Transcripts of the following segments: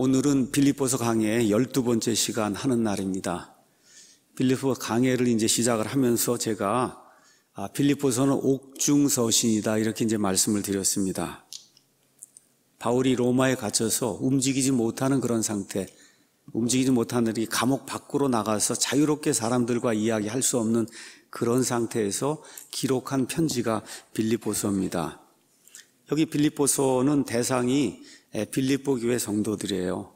오늘은 빌리포서 강의 12번째 시간 하는 날입니다. 빌리포서 강의를 이제 시작을 하면서 제가 아, 빌리포서는 옥중서신이다 이렇게 이제 말씀을 드렸습니다. 바울이 로마에 갇혀서 움직이지 못하는 그런 상태, 움직이지 못하는 이 감옥 밖으로 나가서 자유롭게 사람들과 이야기할 수 없는 그런 상태에서 기록한 편지가 빌리포서입니다 여기 빌리포서는 대상이 예, 빌립보 교회 성도들이에요.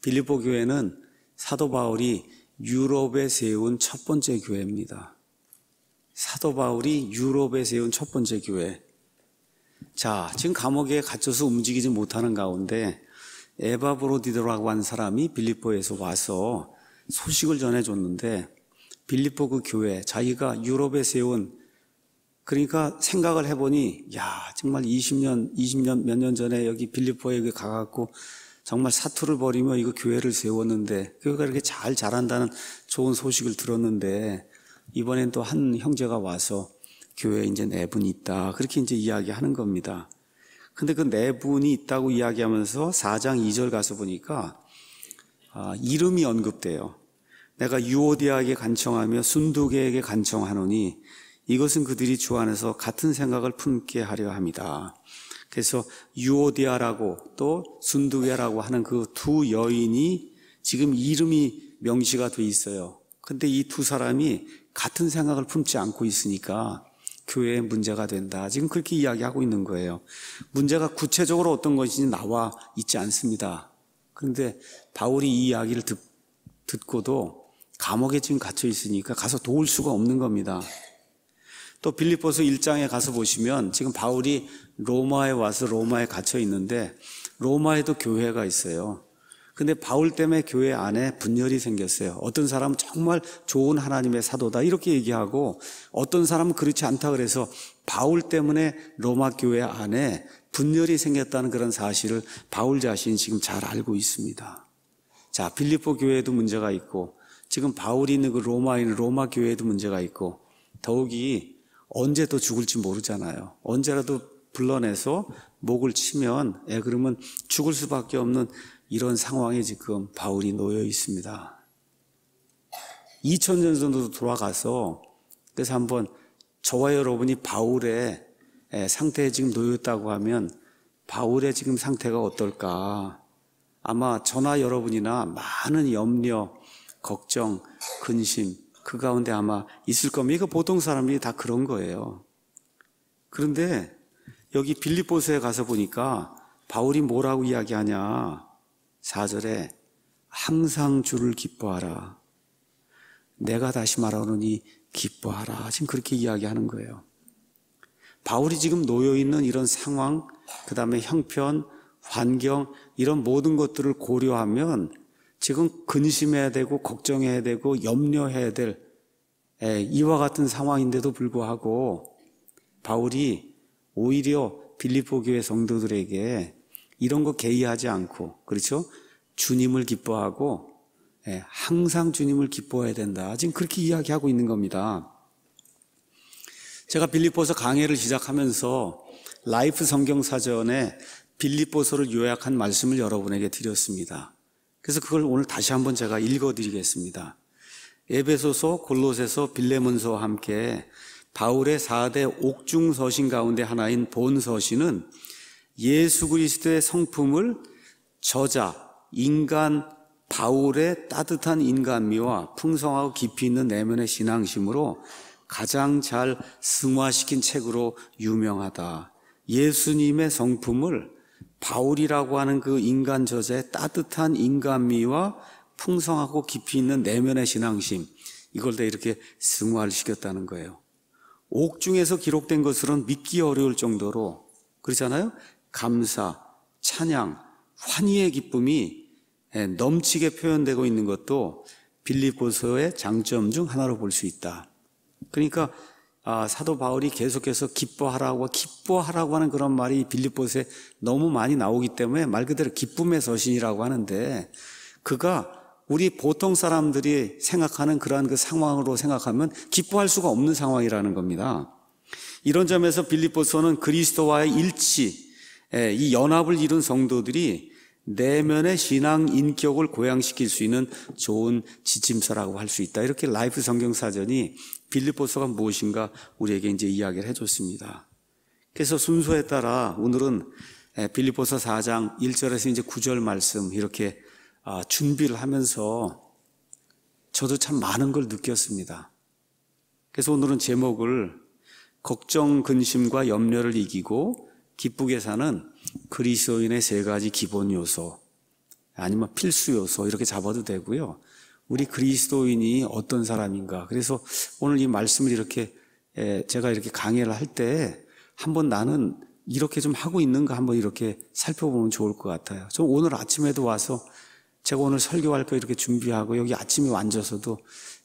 빌립보 교회는 사도 바울이 유럽에 세운 첫 번째 교회입니다. 사도 바울이 유럽에 세운 첫 번째 교회. 자, 지금 감옥에 갇혀서 움직이지 못하는 가운데 에바브로디드라고 하는 사람이 빌립보에서 와서 소식을 전해줬는데 빌립보 그 교회, 자기가 유럽에 세운 그러니까 생각을 해보니 야 정말 20년 20년 몇 년 전에 여기 빌리포에 가갖고 정말 사투를 벌이며 이거 교회를 세웠는데 교회가 이렇게 잘 자란다는 좋은 소식을 들었는데 이번엔 또 한 형제가 와서 교회에 이제 네 분이 있다 그렇게 이제 이야기하는 겁니다. 근데 그 네 분이 있다고 이야기하면서 4장 2절 가서 보니까 아, 이름이 언급돼요. 내가 유오디아에게 간청하며 순두계에게 간청하노니 이것은 그들이 주 안에서 같은 생각을 품게 하려 합니다. 그래서 유오디아라고 또 순두웨라고 하는 그 두 여인이 지금 이름이 명시가 돼 있어요. 근데 이 두 사람이 같은 생각을 품지 않고 있으니까 교회에 문제가 된다. 지금 그렇게 이야기하고 있는 거예요. 문제가 구체적으로 어떤 것인지 나와 있지 않습니다. 그런데 바울이 이 이야기를 듣, 듣고도 감옥에 지금 갇혀 있으니까 가서 도울 수가 없는 겁니다. 또 빌립보서 1장에 가서 보시면 지금 바울이 로마에 와서 로마에 갇혀 있는데 로마에도 교회가 있어요. 근데 바울 때문에 교회 안에 분열이 생겼어요. 어떤 사람은 정말 좋은 하나님의 사도다 이렇게 얘기하고 어떤 사람은 그렇지 않다 그래서 바울 때문에 로마 교회 안에 분열이 생겼다는 그런 사실을 바울 자신이 지금 잘 알고 있습니다. 자, 빌립보 교회에도 문제가 있고 지금 바울이 있는 그 로마인 로마 교회에도 문제가 있고 더욱이 언제 또 죽을지 모르잖아요. 언제라도 불러내서 목을 치면 예, 그러면 죽을 수밖에 없는 이런 상황에 지금 바울이 놓여 있습니다. 2000년 전으로 돌아가서 그래서 한번 저와 여러분이 바울의 상태에 지금 놓였다고 하면 바울의 지금 상태가 어떨까? 아마 저나 여러분이나 많은 염려, 걱정, 근심 그 가운데 아마 있을 겁니다. 이거 보통 사람들이 다 그런 거예요. 그런데 여기 빌립보서에 가서 보니까 바울이 뭐라고 이야기하냐. 4절에 항상 주를 기뻐하라. 내가 다시 말하노니 기뻐하라. 지금 그렇게 이야기하는 거예요. 바울이 지금 놓여 있는 이런 상황, 그 다음에 형편, 환경, 이런 모든 것들을 고려하면 지금 근심해야 되고 걱정해야 되고 염려해야 될 예, 이와 같은 상황인데도 불구하고 바울이 오히려 빌립보 교회 성도들에게 이런 거 개의하지 않고 그렇죠? 주님을 기뻐하고 예, 항상 주님을 기뻐해야 된다. 지금 그렇게 이야기하고 있는 겁니다. 제가 빌립보서 강해를 시작하면서 라이프 성경 사전에 빌립보서를 요약한 말씀을 여러분에게 드렸습니다. 그래서 그걸 오늘 다시 한번 제가 읽어드리겠습니다. 에베소서, 골로새서, 빌레몬서와 함께 바울의 4대 옥중 서신 가운데 하나인 본 서신은 예수 그리스도의 성품을 저자, 인간 바울의 따뜻한 인간미와 풍성하고 깊이 있는 내면의 신앙심으로 가장 잘 승화시킨 책으로 유명하다. 예수님의 성품을 바울이라고 하는 그 인간 저자의 따뜻한 인간미와 풍성하고 깊이 있는 내면의 신앙심 이걸 다 이렇게 승화시켰다는 를 거예요. 옥중에서 기록된 것으로는 믿기 어려울 정도로 그렇잖아요. 감사, 찬양, 환희의 기쁨이 예, 넘치게 표현되고 있는 것도 빌립보서의 장점 중 하나로 볼 수 있다. 그러니까 아, 사도 바울이 계속해서 기뻐하라고 기뻐하라고 하는 그런 말이 빌립보스에 너무 많이 나오기 때문에 말 그대로 기쁨의 서신이라고 하는데 그가 우리 보통 사람들이 생각하는 그러한 그 상황으로 생각하면 기뻐할 수가 없는 상황이라는 겁니다. 이런 점에서 빌립보서는 그리스도와의 일치, 예, 이 연합을 이룬 성도들이 내면의 신앙 인격을 고양시킬 수 있는 좋은 지침서라고 할 수 있다. 이렇게 라이프 성경사전이 빌립보서가 무엇인가 우리에게 이제 이야기를 해줬습니다. 그래서 순서에 따라 오늘은 빌립보서 4장 1절에서 이제 9절 말씀 이렇게 아, 준비를 하면서 저도 참 많은 걸 느꼈습니다. 그래서 오늘은 제목을 걱정, 근심과 염려를 이기고 기쁘게 사는 그리스도인의 세 가지 기본 요소 아니면 필수 요소 이렇게 잡아도 되고요. 우리 그리스도인이 어떤 사람인가. 그래서 오늘 이 말씀을 이렇게 제가 이렇게 강의를 할 때 한번 나는 이렇게 좀 하고 있는가 한번 이렇게 살펴보면 좋을 것 같아요. 저 오늘 아침에도 와서 제가 오늘 설교할 거 이렇게 준비하고 여기 아침에 앉아서도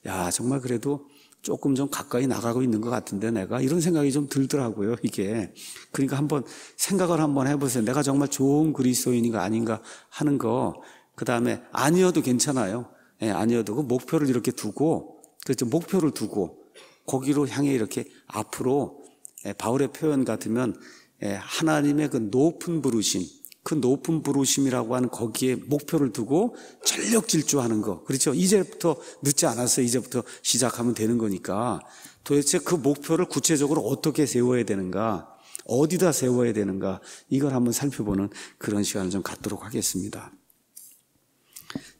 야 정말 그래도 조금 좀 가까이 나가고 있는 것 같은데 내가 이런 생각이 좀 들더라고요 이게 그러니까 한번 생각을 한번 해보세요 내가 정말 좋은 그리스도인인가 아닌가 하는 거그 다음에 아니어도 괜찮아요 예, 아니어도 그 목표를 이렇게 두고 그렇죠 목표를 두고 거기로 향해 이렇게 앞으로 예, 바울의 표현 같으면 예, 하나님의 그 높은 부르심 그 높은 부르심이라고 하는 거기에 목표를 두고 전력 질주하는 거. 그렇죠? 이제부터 늦지 않았어요. 이제부터 시작하면 되는 거니까 도대체 그 목표를 구체적으로 어떻게 세워야 되는가? 어디다 세워야 되는가? 이걸 한번 살펴보는 그런 시간을 좀 갖도록 하겠습니다.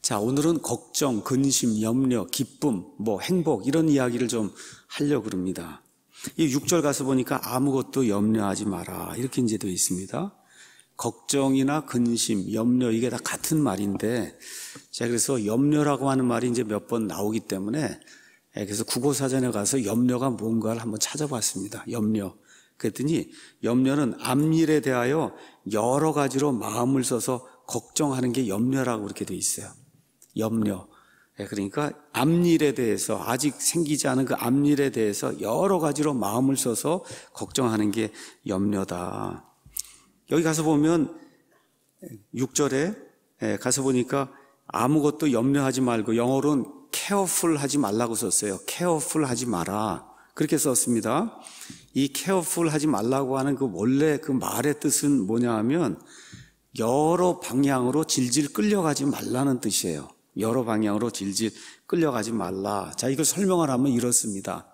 자, 오늘은 걱정, 근심, 염려, 기쁨, 뭐 행복 이런 이야기를 좀 하려고 그럽니다. 이 6절 가서 보니까 아무것도 염려하지 마라. 이렇게 이제 되어 있습니다. 걱정이나 근심, 염려 이게 다 같은 말인데 제가 그래서 염려라고 하는 말이 이제 몇 번 나오기 때문에 예, 그래서 국어사전에 가서 염려가 뭔가를 한번 찾아봤습니다. 염려. 그랬더니 염려는 앞일에 대하여 여러 가지로 마음을 써서 걱정하는 게 염려라고 그렇게 돼 있어요. 염려. 예, 그러니까 앞일에 대해서 아직 생기지 않은 그 앞일에 대해서 여러 가지로 마음을 써서 걱정하는 게 염려다. 여기 가서 보면 6절에 예, 가서 보니까 아무것도 염려하지 말고 영어로는 careful 하지 말라고 썼어요. careful 하지 마라. 그렇게 썼습니다. 이 careful 하지 말라고 하는 그 원래 그 말의 뜻은 뭐냐 하면 여러 방향으로 질질 끌려가지 말라는 뜻이에요. 여러 방향으로 질질 끌려가지 말라. 자, 이걸 설명을 하면 이렇습니다.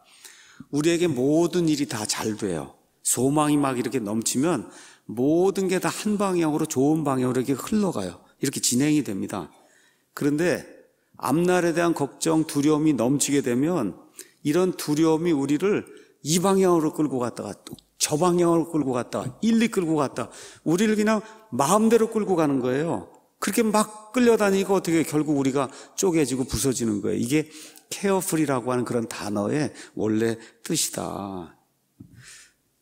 우리에게 모든 일이 다 잘 돼요. 소망이 막 이렇게 넘치면 모든 게 다 한 방향으로 좋은 방향으로 이렇게 흘러가요. 이렇게 진행이 됩니다. 그런데 앞날에 대한 걱정, 두려움이 넘치게 되면 이런 두려움이 우리를 이 방향으로 끌고 갔다가 저 방향으로 끌고 갔다가 일리 끌고 갔다 우리를 그냥 마음대로 끌고 가는 거예요. 그렇게 막 끌려다니고 어떻게 결국 우리가 쪼개지고 부서지는 거예요. 이게 케어풀이라고 하는 그런 단어의 원래 뜻이다.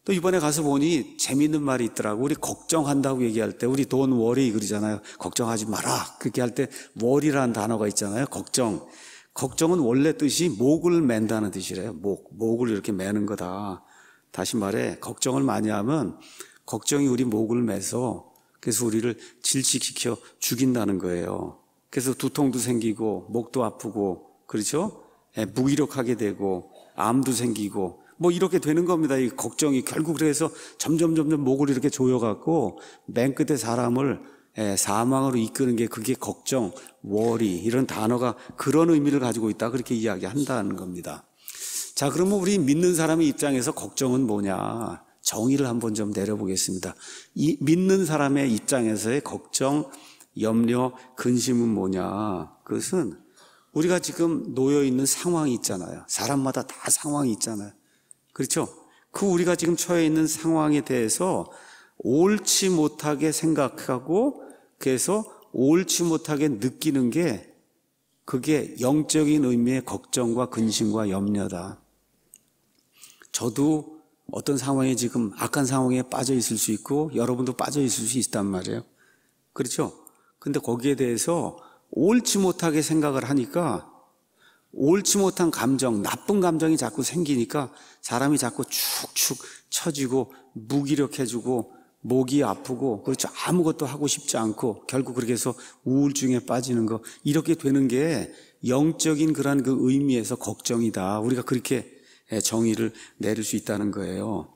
또 이번에 가서 보니 재밌는 말이 있더라고. 우리 걱정한다고 얘기할 때 우리 돈 월이 그러잖아요. 걱정하지 마라. 그렇게 할 때 월이라는 단어가 있잖아요. 걱정. 걱정은 원래 뜻이 목을 맨다는 뜻이래요. 목. 목을 이렇게 매는 거다. 다시 말해 걱정을 많이 하면 걱정이 우리 목을 매서 그래서 우리를 질식시켜 죽인다는 거예요. 그래서 두통도 생기고 목도 아프고 그렇죠? 예, 무기력하게 되고 암도 생기고 뭐 이렇게 되는 겁니다. 이 걱정이 결국 그래서 점점 점점 목을 이렇게 조여갖고 맨 끝에 사람을 예, 사망으로 이끄는 게 그게 걱정, 워리 이런 단어가 그런 의미를 가지고 있다 그렇게 이야기한다는 겁니다. 자, 그러면 우리 믿는 사람의 입장에서 걱정은 뭐냐? 정의를 한번 좀 내려보겠습니다. 이, 믿는 사람의 입장에서의 걱정, 염려, 근심은 뭐냐? 그것은 우리가 지금 놓여 있는 상황이 있잖아요. 사람마다 다 상황이 있잖아요. 그렇죠? 그 우리가 지금 처해 있는 상황에 대해서 옳지 못하게 생각하고 그래서 옳지 못하게 느끼는 게 그게 영적인 의미의 걱정과 근심과 염려다. 저도 어떤 상황에 지금 악한 상황에 빠져 있을 수 있고 여러분도 빠져 있을 수 있단 말이에요. 그렇죠? 근데 거기에 대해서 옳지 못하게 생각을 하니까 옳지 못한 감정, 나쁜 감정이 자꾸 생기니까 사람이 자꾸 축축 처지고 무기력해지고 목이 아프고 그렇죠. 아무것도 하고 싶지 않고 결국 그렇게 해서 우울증에 빠지는 거 이렇게 되는 게 영적인 그런 그 의미에서 걱정이다. 우리가 그렇게 예, 정의를 내릴 수 있다는 거예요.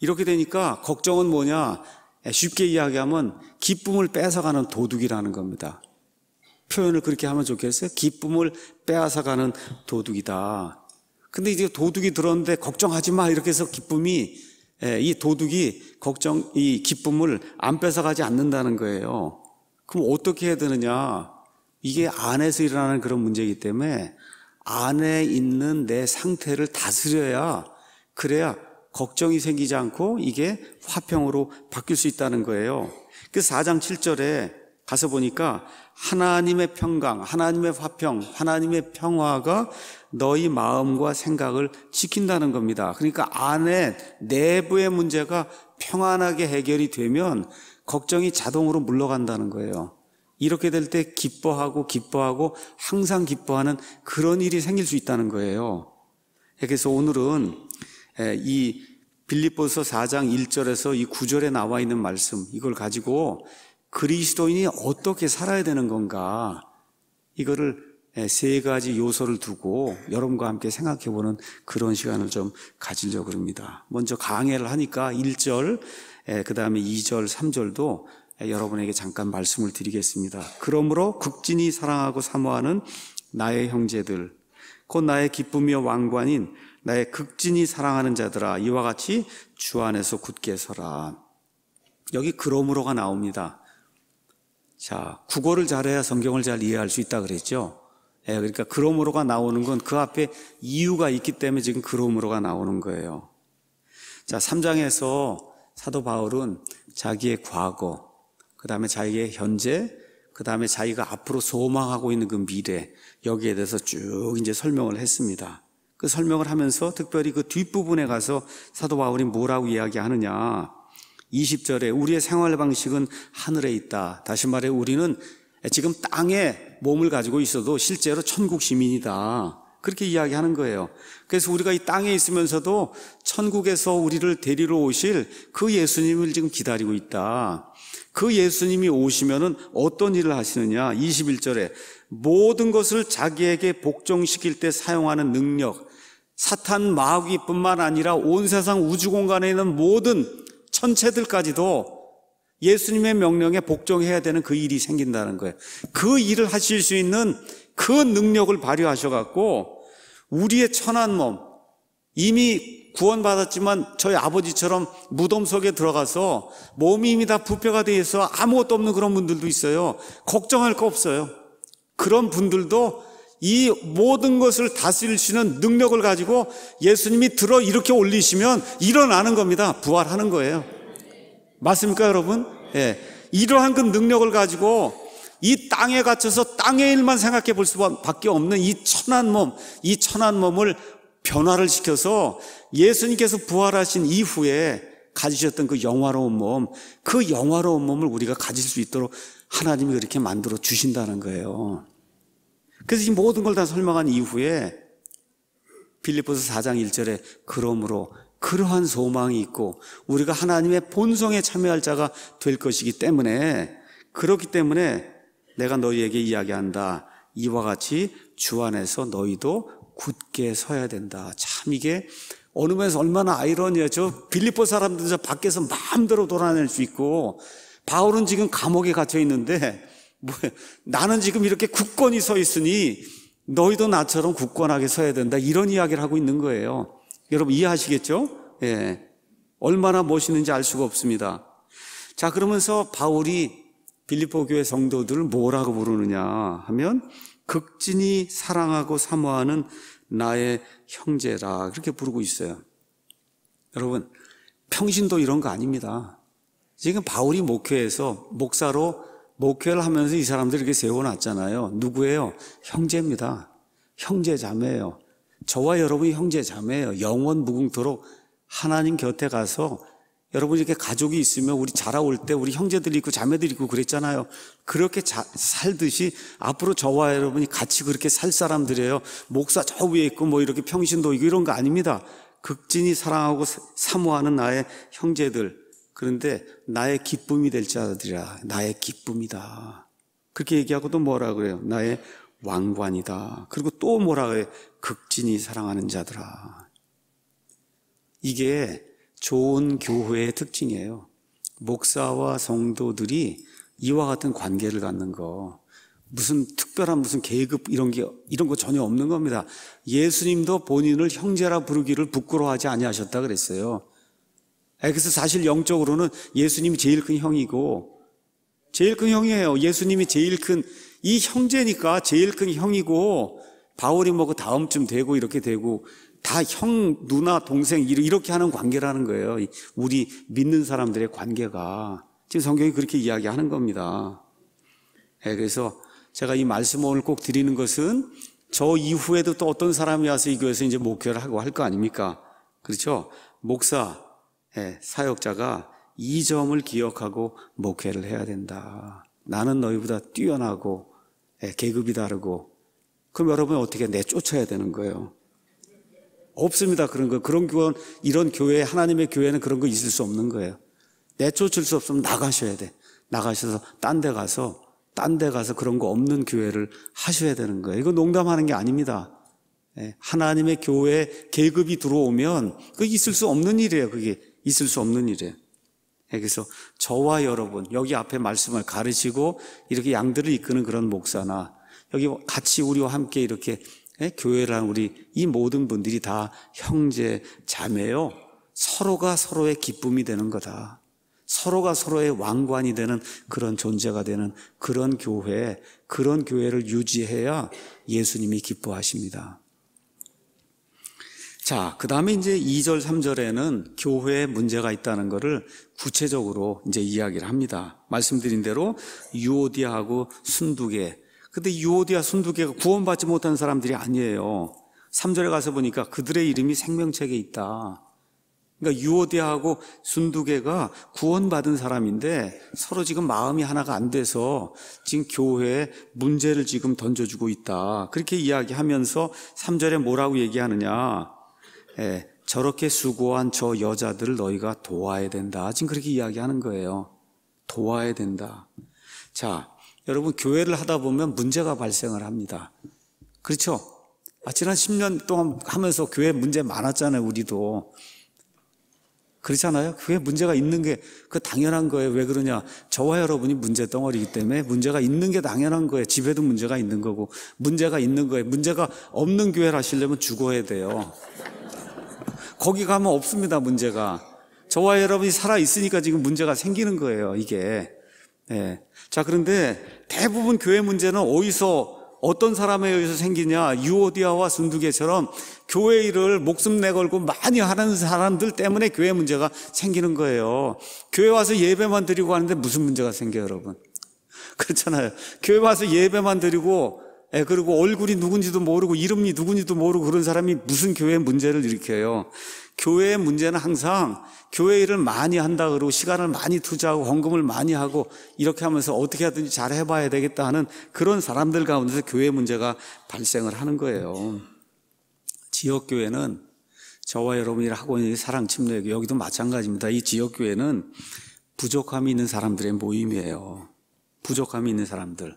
이렇게 되니까 걱정은 뭐냐? 예, 쉽게 이야기하면 기쁨을 뺏어가는 도둑이라는 겁니다. 표현을 그렇게 하면 좋겠어요? 기쁨을 빼앗아가는 도둑이다. 근데 이제 도둑이 들었는데 걱정하지 마 이렇게 해서 기쁨이 예, 이 도둑이 걱정 이 기쁨을 안 뺏어가지 않는다는 거예요. 그럼 어떻게 해야 되느냐? 이게 안에서 일어나는 그런 문제이기 때문에 안에 있는 내 상태를 다스려야 그래야 걱정이 생기지 않고 이게 화평으로 바뀔 수 있다는 거예요. 그 4장 7절에 가서 보니까 하나님의 평강, 하나님의 화평, 하나님의 평화가 너희 마음과 생각을 지킨다는 겁니다. 그러니까 안에 내부의 문제가 평안하게 해결이 되면 걱정이 자동으로 물러간다는 거예요. 이렇게 될 때 기뻐하고 기뻐하고 항상 기뻐하는 그런 일이 생길 수 있다는 거예요. 그래서 오늘은 이 빌립보서 4장 1절에서 이 9절에 나와 있는 말씀 이걸 가지고 그리스도인이 어떻게 살아야 되는 건가 이거를 예, 세 가지 요소를 두고 여러분과 함께 생각해 보는 그런 시간을 좀 가지려고 합니다. 먼저 강해를 하니까 1절, 예, 그 다음에 2절, 3절도 예, 여러분에게 잠깐 말씀을 드리겠습니다. 그러므로 극진히 사랑하고 사모하는 나의 형제들, 곧 나의 기쁨이요 왕관인 나의 극진히 사랑하는 자들아, 이와 같이 주 안에서 굳게 서라. 여기 그러므로가 나옵니다. 자, 국어를 잘해야 성경을 잘 이해할 수 있다 그랬죠. 예, 그러니까 그러므로가 나오는 건 그 앞에 이유가 있기 때문에 지금 그러므로가 나오는 거예요. 자, 3장에서 사도 바울은 자기의 과거, 그 다음에 자기의 현재, 그 다음에 자기가 앞으로 소망하고 있는 그 미래, 여기에 대해서 쭉 이제 설명을 했습니다. 그 설명을 하면서 특별히 그 뒷부분에 가서 사도 바울이 뭐라고 이야기하느냐. 20절에 우리의 생활 방식은 하늘에 있다. 다시 말해 우리는 지금 땅에 몸을 가지고 있어도 실제로 천국 시민이다. 그렇게 이야기하는 거예요. 그래서 우리가 이 땅에 있으면서도 천국에서 우리를 데리러 오실 그 예수님을 지금 기다리고 있다. 그 예수님이 오시면은 어떤 일을 하시느냐? 21절에 모든 것을 자기에게 복종시킬 때 사용하는 능력, 사탄 마귀뿐만 아니라 온 세상 우주 공간에 있는 모든 천체들까지도 예수님의 명령에 복종해야 되는 그 일이 생긴다는 거예요. 그 일을 하실 수 있는 그 능력을 발휘하셔갖고 우리의 천한 몸, 이미 구원받았지만 저희 아버지처럼 무덤 속에 들어가서 몸이 이미 다 부패가 돼 있어 아무것도 없는 그런 분들도 있어요. 걱정할 거 없어요. 그런 분들도 이 모든 것을 다스리시는 능력을 가지고 예수님이 들어 이렇게 올리시면 일어나는 겁니다. 부활하는 거예요. 맞습니까, 여러분? 예. 이러한 그 능력을 가지고 이 땅에 갇혀서 땅의 일만 생각해 볼 수밖에 없는 이 천한 몸, 이 천한 몸을 변화를 시켜서 예수님께서 부활하신 이후에 가지셨던 그 영화로운 몸, 그 영화로운 몸을 우리가 가질 수 있도록 하나님이 그렇게 만들어 주신다는 거예요. 그래서 이 모든 걸 다 설명한 이후에 빌리포스 4장 1절에 그러므로 그러한 소망이 있고 우리가 하나님의 본성에 참여할 자가 될 것이기 때문에 그렇기 때문에 내가 너희에게 이야기한다. 이와 같이 주 안에서 너희도 굳게 서야 된다. 참 이게 어느 면에서 얼마나 아이러니하죠. 빌리포 사람들은 밖에서 마음대로 돌아낼 수 있고 바울은 지금 감옥에 갇혀 있는데 뭐, 나는 지금 이렇게 굳건히 서 있으니 너희도 나처럼 굳건하게 서야 된다. 이런 이야기를 하고 있는 거예요. 여러분 이해하시겠죠? 예. 얼마나 멋있는지 알 수가 없습니다. 자, 그러면서 바울이 빌리포 교회 성도들을 뭐라고 부르느냐 하면 극진히 사랑하고 사모하는 나의 형제라 그렇게 부르고 있어요. 여러분, 평신도 이런 거 아닙니다. 지금 바울이 목회에서 목사로 목회를 하면서 이 사람들 이렇게 세워놨잖아요. 누구예요? 형제입니다. 형제 자매예요. 저와 여러분이 형제 자매예요. 영원 무궁토록 하나님 곁에 가서 여러분 이렇게 가족이 있으면 우리 자라올 때 우리 형제들이 있고 자매들이 있고 그랬잖아요. 그렇게 자, 살듯이 앞으로 저와 여러분이 같이 그렇게 살 사람들이에요. 목사 저 위에 있고 뭐 이렇게 평신도 이거 이런 거 아닙니다. 극진히 사랑하고 사모하는 나의 형제들, 그런데 나의 기쁨이 될 자들이라 나의 기쁨이다. 그렇게 얘기하고도 뭐라 그래요? 나의 왕관이다. 그리고 또 뭐라 그래요? 극진히 사랑하는 자들아. 이게 좋은 교회의 특징이에요. 목사와 성도들이 이와 같은 관계를 갖는 거. 무슨 특별한 무슨 계급 이런 게 이런 거 전혀 없는 겁니다. 예수님도 본인을 형제라 부르기를 부끄러워하지 아니하셨다 그랬어요. 그래서 사실 영적으로는 예수님이 제일 큰 형이고 제일 큰 형이에요. 예수님이 제일 큰 이 형제니까 제일 큰 형이고 바울이 뭐 그 다음쯤 되고 이렇게 되고 다 형, 누나, 동생 이렇게 하는 관계라는 거예요. 우리 믿는 사람들의 관계가 지금 성경이 그렇게 이야기하는 겁니다. 예, 그래서 제가 이 말씀을 오늘 꼭 드리는 것은 저 이후에도 또 어떤 사람이 와서 이 교회에서 이제 목회를 하고 할 거 아닙니까? 그렇죠? 목사, 예, 사역자가 이 점을 기억하고 목회를 해야 된다. 나는 너희보다 뛰어나고 예, 계급이 다르고 그럼 여러분이 어떻게 내쫓아야 되는 거예요. 없습니다. 그런 거. 그런 교원, 이런 교회, 하나님의 교회는 그런 거 있을 수 없는 거예요. 내쫓을 수 없으면 나가셔야 돼. 나가셔서 딴 데 가서, 딴 데 가서 그런 거 없는 교회를 하셔야 되는 거예요. 이거 농담하는 게 아닙니다. 예, 하나님의 교회 계급이 들어오면 그 있을 수 없는 일이에요. 그게 있을 수 없는 일이에요. 예, 그래서 저와 여러분, 여기 앞에 말씀을 가르치고 이렇게 양들을 이끄는 그런 목사나 여기 같이 우리와 함께 이렇게 예, 교회란 우리 이 모든 분들이 다 형제, 자매요. 서로가 서로의 기쁨이 되는 거다. 서로가 서로의 왕관이 되는 그런 존재가 되는 그런 교회, 그런 교회를 유지해야 예수님이 기뻐하십니다. 자, 그 다음에 이제 2절, 3절에는 교회에 문제가 있다는 것을 구체적으로 이제 이야기를 합니다. 말씀드린 대로 유오디아하고 순두개. 근데 유오디아 순두개가 구원받지 못한 사람들이 아니에요. 3절에 가서 보니까 그들의 이름이 생명책에 있다. 그러니까 유오디아하고 순두개가 구원받은 사람인데 서로 지금 마음이 하나가 안 돼서 지금 교회에 문제를 지금 던져주고 있다. 그렇게 이야기하면서 3절에 뭐라고 얘기하느냐. 예, 저렇게 수고한 저 여자들을 너희가 도와야 된다. 지금 그렇게 이야기하는 거예요. 도와야 된다. 자, 여러분 교회를 하다 보면 문제가 발생을 합니다. 그렇죠? 아, 지난 10년 동안 하면서 교회 문제 많았잖아요, 우리도. 그렇잖아요? 그게 문제가 있는 게, 그 당연한 거예요. 왜 그러냐. 저와 여러분이 문제 덩어리이기 때문에 문제가 있는 게 당연한 거예요. 집에도 문제가 있는 거고, 문제가 있는 거예요. 문제가 없는 교회를 하시려면 죽어야 돼요. 거기 가면 없습니다, 문제가. 저와 여러분이 살아있으니까 지금 문제가 생기는 거예요, 이게. 예. 자, 그런데 대부분 교회 문제는 어디서 어떤 사람에 의해서 생기냐 유오디아와 순두개처럼 교회 일을 목숨 내걸고 많이 하는 사람들 때문에 교회 문제가 생기는 거예요 교회 와서 예배만 드리고 하는데 무슨 문제가 생겨요 여러분 그렇잖아요 교회 와서 예배만 드리고 예, 그리고 얼굴이 누군지도 모르고 이름이 누군지도 모르고 그런 사람이 무슨 교회 문제를 일으켜요. 교회의 문제는 항상 교회 일을 많이 한다 그러고 시간을 많이 투자하고 헌금을 많이 하고 이렇게 하면서 어떻게 하든지 잘 해봐야 되겠다 하는 그런 사람들 가운데서 교회 문제가 발생을 하는 거예요. 지역교회는 저와 여러분이 하고 있는 사랑 침례교 여기도 마찬가지입니다. 이 지역교회는 부족함이 있는 사람들의 모임이에요. 부족함이 있는 사람들.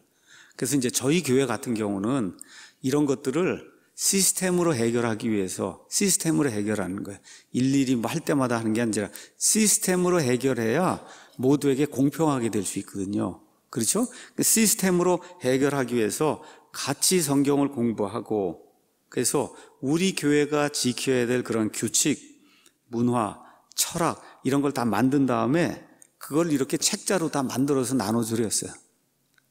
그래서 이제 저희 교회 같은 경우는 이런 것들을 시스템으로 해결하기 위해서 시스템으로 해결하는 거예요. 일일이 뭐할 때마다 하는 게 아니라 시스템으로 해결해야 모두에게 공평하게 될 수 있거든요. 그렇죠? 그 시스템으로 해결하기 위해서 같이 성경을 공부하고 그래서 우리 교회가 지켜야 될 그런 규칙, 문화, 철학 이런 걸 다 만든 다음에 그걸 이렇게 책자로 다 만들어서 나눠드렸어요.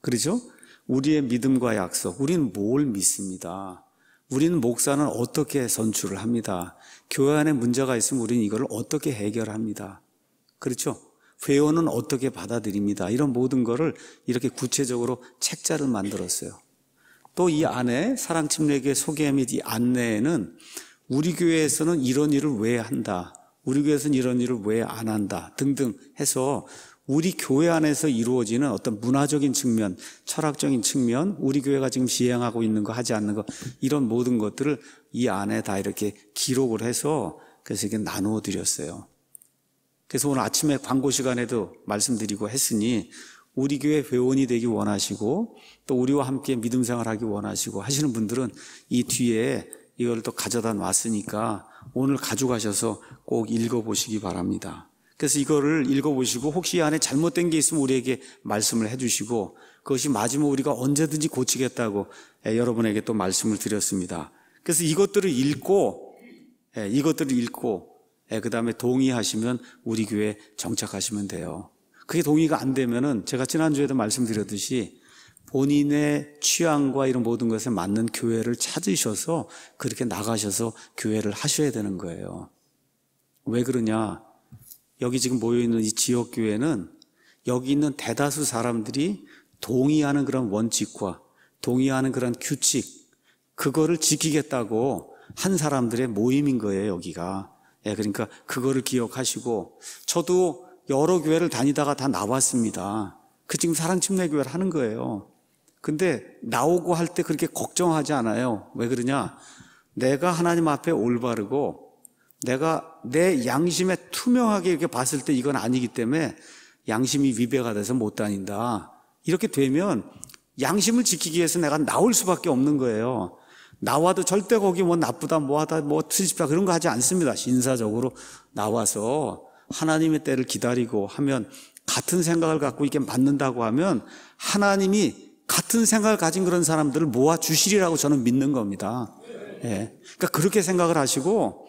그렇죠? 우리의 믿음과 약속, 우린뭘 믿습니다. 우리는 목사는 어떻게 선출을 합니다. 교회 안에 문제가 있으면 우리는 이걸 어떻게 해결합니다. 그렇죠? 회원은 어떻게 받아들입니다. 이런 모든 거를 이렇게 구체적으로 책자를 만들었어요. 또 이 안에 사랑 침례계 소개 및 이 안내에는 우리 교회에서는 이런 일을 왜 한다. 우리 교회에서는 이런 일을 왜 안 한다. 등등 해서 우리 교회 안에서 이루어지는 어떤 문화적인 측면, 철학적인 측면, 우리 교회가 지금 시행하고 있는 거 하지 않는 거 이런 모든 것들을 이 안에 다 이렇게 기록을 해서 그래서 이게 렇 나누어 드렸어요. 그래서 오늘 아침에 광고 시간에도 말씀드리고 했으니 우리 교회 회원이 되기 원하시고 또 우리와 함께 믿음 생활하기 원하시고 하시는 분들은 이 뒤에 이걸 또 가져다 놨으니까 오늘 가져가셔서 꼭 읽어보시기 바랍니다. 그래서 이거를 읽어보시고 혹시 안에 잘못된 게 있으면 우리에게 말씀을 해주시고 그것이 맞으면 우리가 언제든지 고치겠다고 예, 여러분에게 또 말씀을 드렸습니다. 그래서 이것들을 읽고 예, 이것들을 읽고 예, 그 다음에 동의하시면 우리 교회 에 정착하시면 돼요. 그게 동의가 안 되면은 제가 지난주에도 말씀드렸듯이 본인의 취향과 이런 모든 것에 맞는 교회를 찾으셔서 그렇게 나가셔서 교회를 하셔야 되는 거예요. 왜 그러냐? 여기 지금 모여있는 이 지역교회는 여기 있는 대다수 사람들이 동의하는 그런 원칙과 동의하는 그런 규칙, 그거를 지키겠다고 한 사람들의 모임인 거예요, 여기가. 예, 그러니까 그거를 기억하시고, 저도 여러 교회를 다니다가 다 나왔습니다. 그 지금 사랑침례교회를 하는 거예요. 근데 나오고 할 때 그렇게 걱정하지 않아요. 왜 그러냐? 내가 하나님 앞에 올바르고 내가 내 양심에 투명하게 이렇게 봤을 때 이건 아니기 때문에 양심이 위배가 돼서 못 다닌다. 이렇게 되면 양심을 지키기 위해서 내가 나올 수밖에 없는 거예요. 나와도 절대 거기 뭐 나쁘다, 뭐하다, 뭐 트집다 뭐 그런 거 하지 않습니다. 신사적으로 나와서 하나님의 때를 기다리고 하면 같은 생각을 갖고 이게 맞는다고 하면 하나님이 같은 생각을 가진 그런 사람들을 모아 주시리라고 저는 믿는 겁니다. 예. 그러니까 그렇게 생각을 하시고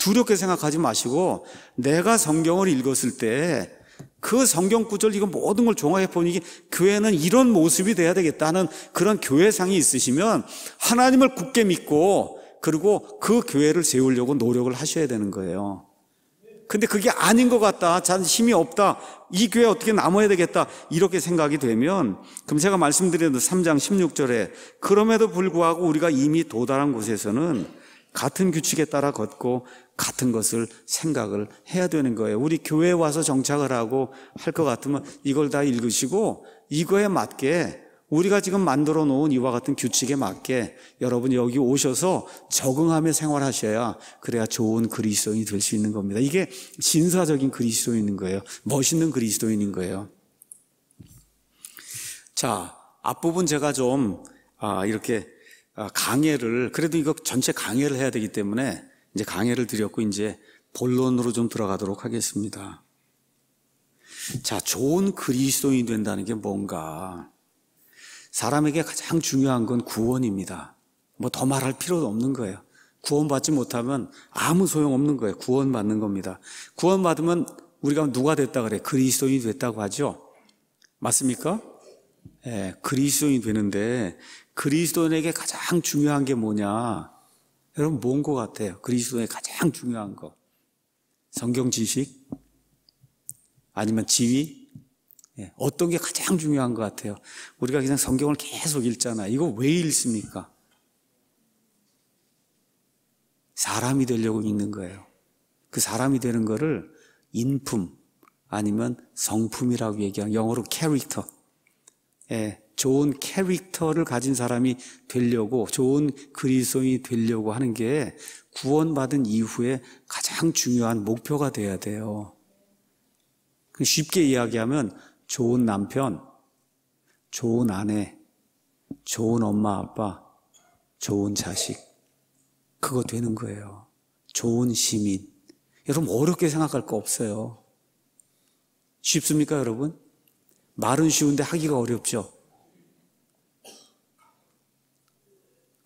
두렵게 생각하지 마시고 내가 성경을 읽었을 때 그 성경 구절 이거 모든 걸 종합해 보니 교회는 이런 모습이 돼야 되겠다는 그런 교회상이 있으시면 하나님을 굳게 믿고 그리고 그 교회를 세우려고 노력을 하셔야 되는 거예요. 근데 그게 아닌 것 같다. 잔 힘이 없다. 이 교회 어떻게 남아야 되겠다. 이렇게 생각이 되면 그럼 제가 말씀드린 3장 16절에 그럼에도 불구하고 우리가 이미 도달한 곳에서는 같은 규칙에 따라 걷고 같은 것을 생각을 해야 되는 거예요. 우리 교회에 와서 정착을 하고 할 것 같으면 이걸 다 읽으시고 이거에 맞게 우리가 지금 만들어 놓은 이와 같은 규칙에 맞게 여러분 여기 오셔서 적응하며 생활하셔야 그래야 좋은 그리스도인이 될 수 있는 겁니다. 이게 진사적인 그리스도인인 거예요. 멋있는 그리스도인인 거예요. 자, 앞부분 제가 좀 아, 이렇게 아, 강의를 그래도 이거 전체 강의를 해야 되기 때문에 이제 강해를 드렸고 이제 본론으로 좀 들어가도록 하겠습니다. 자, 좋은 그리스도인이 된다는 게 뭔가? 사람에게 가장 중요한 건 구원입니다. 뭐 더 말할 필요도 없는 거예요. 구원받지 못하면 아무 소용 없는 거예요. 구원받는 겁니다. 구원받으면 우리가 누가 됐다 그래? 그리스도인이 됐다고 하죠. 맞습니까? 예, 그리스도인이 되는데 그리스도인에게 가장 중요한 게 뭐냐? 여러분 뭔 것 같아요? 그리스도의 가장 중요한 거 성경 지식 아니면 지위 예. 어떤 게 가장 중요한 것 같아요? 우리가 그냥 성경을 계속 읽잖아. 이거 왜 읽습니까? 사람이 되려고 읽는 거예요. 그 사람이 되는 거를 인품 아니면 성품이라고 얘기한 영어로 캐릭터. 예. 좋은 캐릭터를 가진 사람이 되려고 좋은 그리스도인이 되려고 하는 게 구원받은 이후에 가장 중요한 목표가 돼야 돼요. 쉽게 이야기하면 좋은 남편, 좋은 아내, 좋은 엄마 아빠, 좋은 자식 그거 되는 거예요. 좋은 시민. 여러분 어렵게 생각할 거 없어요. 쉽습니까, 여러분? 말은 쉬운데 하기가 어렵죠.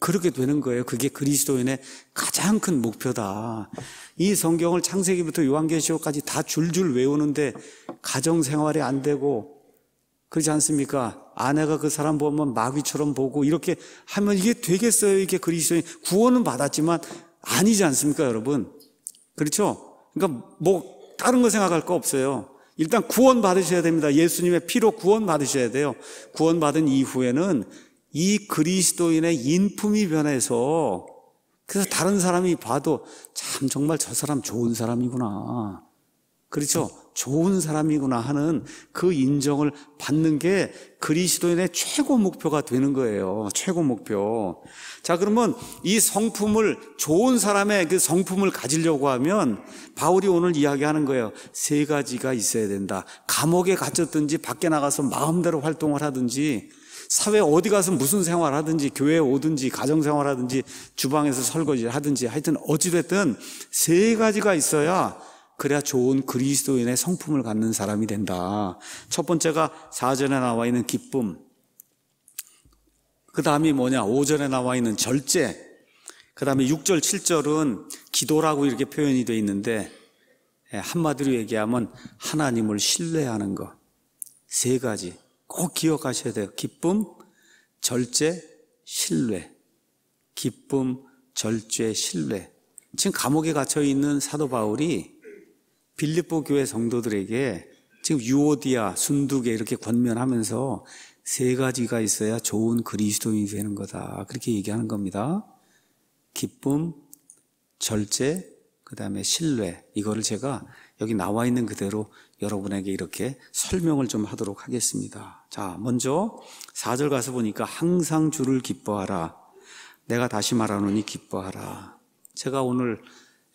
그렇게 되는 거예요. 그게 그리스도인의 가장 큰 목표다. 이 성경을 창세기부터 요한계시록까지 다 줄줄 외우는데 가정 생활이 안 되고 그렇지 않습니까? 아내가 그 사람 보면 마귀처럼 보고 이렇게 하면 이게 되겠어요? 이게 그리스도인 구원은 받았지만 아니지 않습니까, 여러분? 그렇죠? 그러니까 뭐 다른 거 생각할 거 없어요. 일단 구원 받으셔야 됩니다. 예수님의 피로 구원 받으셔야 돼요. 구원 받은 이후에는 이 그리스도인의 인품이 변해서 그래서 다른 사람이 봐도 참 정말 저 사람 좋은 사람이구나. 그렇죠? 좋은 사람이구나 하는 그 인정을 받는 게 그리스도인의 최고 목표가 되는 거예요. 최고 목표. 자, 그러면 이 성품을 좋은 사람의 그 성품을 가지려고 하면 바울이 오늘 이야기하는 거예요. 세 가지가 있어야 된다. 감옥에 갇혔든지 밖에 나가서 마음대로 활동을 하든지 사회 어디 가서 무슨 생활 하든지 교회 오든지 가정 생활 하든지 주방에서 설거지 하든지 하여튼 어찌됐든 세 가지가 있어야 그래야 좋은 그리스도인의 성품을 갖는 사람이 된다. 첫 번째가 사전에 나와 있는 기쁨. 그 다음이 뭐냐? 오전에 나와 있는 절제. 그 다음에 6절, 7절은 기도라고 이렇게 표현이 돼 있는데, 예, 한마디로 얘기하면 하나님을 신뢰하는 것. 세 가지. 꼭 기억하셔야 돼요. 기쁨, 절제, 신뢰. 기쁨, 절제, 신뢰. 지금 감옥에 갇혀 있는 사도 바울이 빌립보 교회 성도들에게 지금 유오디아, 순두개 이렇게 권면하면서 세 가지가 있어야 좋은 그리스도인이 되는 거다. 그렇게 얘기하는 겁니다. 기쁨, 절제, 그 다음에 신뢰. 이거를 제가 여기 나와 있는 그대로 여러분에게 이렇게 설명을 좀 하도록 하겠습니다. 자, 먼저 4절 가서 보니까 항상 주를 기뻐하라. 내가 다시 말하노니 기뻐하라. 제가 오늘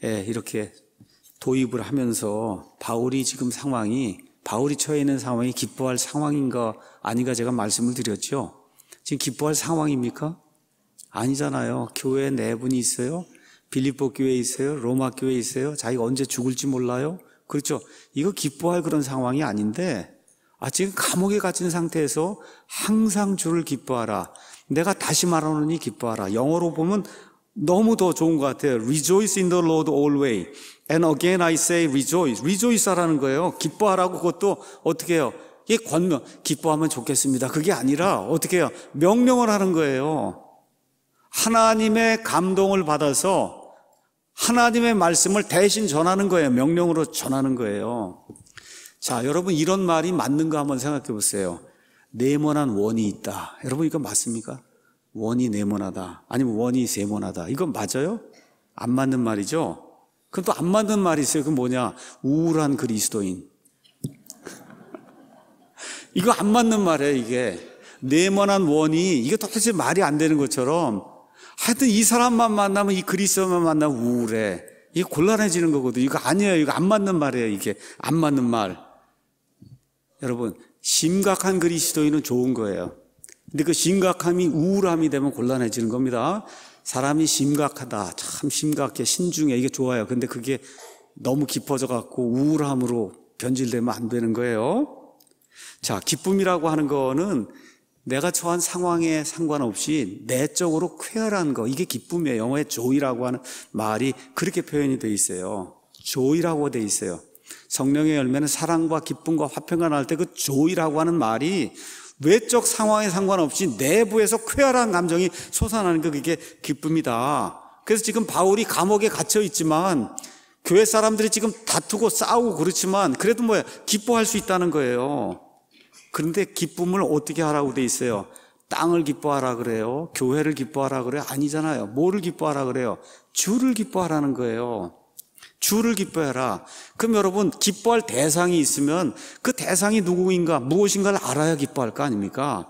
예, 이렇게 도입을 하면서 바울이 지금 상황이 바울이 처해 있는 상황이 기뻐할 상황인가 아닌가 제가 말씀을 드렸죠. 지금 기뻐할 상황입니까? 아니잖아요. 교회 내분이 네 있어요. 빌립보 교회 있어요. 로마 교회 있어요. 자기가 언제 죽을지 몰라요. 그렇죠. 이거 기뻐할 그런 상황이 아닌데 아, 지금 감옥에 갇힌 상태에서 항상 주를 기뻐하라. 내가 다시 말하노니 기뻐하라. 영어로 보면 너무 더 좋은 것 같아요. Rejoice in the Lord always. And again I say rejoice. Rejoice 하라는 거예요. 기뻐하라고 그것도 어떻게 해요? 이게 권명. 기뻐하면 좋겠습니다. 그게 아니라 어떻게 해요? 명령을 하는 거예요. 하나님의 감동을 받아서 하나님의 말씀을 대신 전하는 거예요. 명령으로 전하는 거예요. 자, 여러분 이런 말이 맞는가 한번 생각해 보세요. 네모난 원이 있다. 여러분 이거 맞습니까? 원이 네모나다. 아니면 원이 세모나다. 이건 맞아요? 안 맞는 말이죠? 그럼 또 안 맞는 말이 있어요. 그 뭐냐? 우울한 그리스도인. 이거 안 맞는 말이에요, 이게. 네모난 원이, 이게 도대체 말이 안 되는 것처럼 하여튼 이 사람만 만나면 이 그리스도만 만나면 우울해. 이게 곤란해지는 거거든. 이거 아니에요. 이거 안 맞는 말이에요, 이게. 안 맞는 말. 여러분, 심각한 그리스도인은 좋은 거예요. 근데 그 심각함이 우울함이 되면 곤란해지는 겁니다. 사람이 심각하다. 참 심각해. 신중해. 이게 좋아요. 근데 그게 너무 깊어져 갖고 우울함으로 변질되면 안 되는 거예요. 자, 기쁨이라고 하는 거는 내가 처한 상황에 상관없이 내적으로 쾌활한 거. 이게 기쁨이에요. 영어에 조이라고 하는 말이 그렇게 표현이 돼 있어요. 조이라고 돼 있어요. 성령의 열매는 사랑과 기쁨과 화평과 날때 그 조이라고 하는 말이 외적 상황에 상관없이 내부에서 쾌활한 감정이 솟아나는 게 그, 그게 기쁨이다. 그래서 지금 바울이 감옥에 갇혀 있지만 교회 사람들이 지금 다투고 싸우고 그렇지만 그래도 뭐야 기뻐할 수 있다는 거예요. 그런데 기쁨을 어떻게 하라고 돼 있어요? 땅을 기뻐하라 그래요? 교회를 기뻐하라 그래요? 아니잖아요. 뭐를 기뻐하라 그래요? 주를 기뻐하라는 거예요. 주를 기뻐해라. 그럼 여러분, 기뻐할 대상이 있으면 그 대상이 누구인가, 무엇인가를 알아야 기뻐할 거 아닙니까?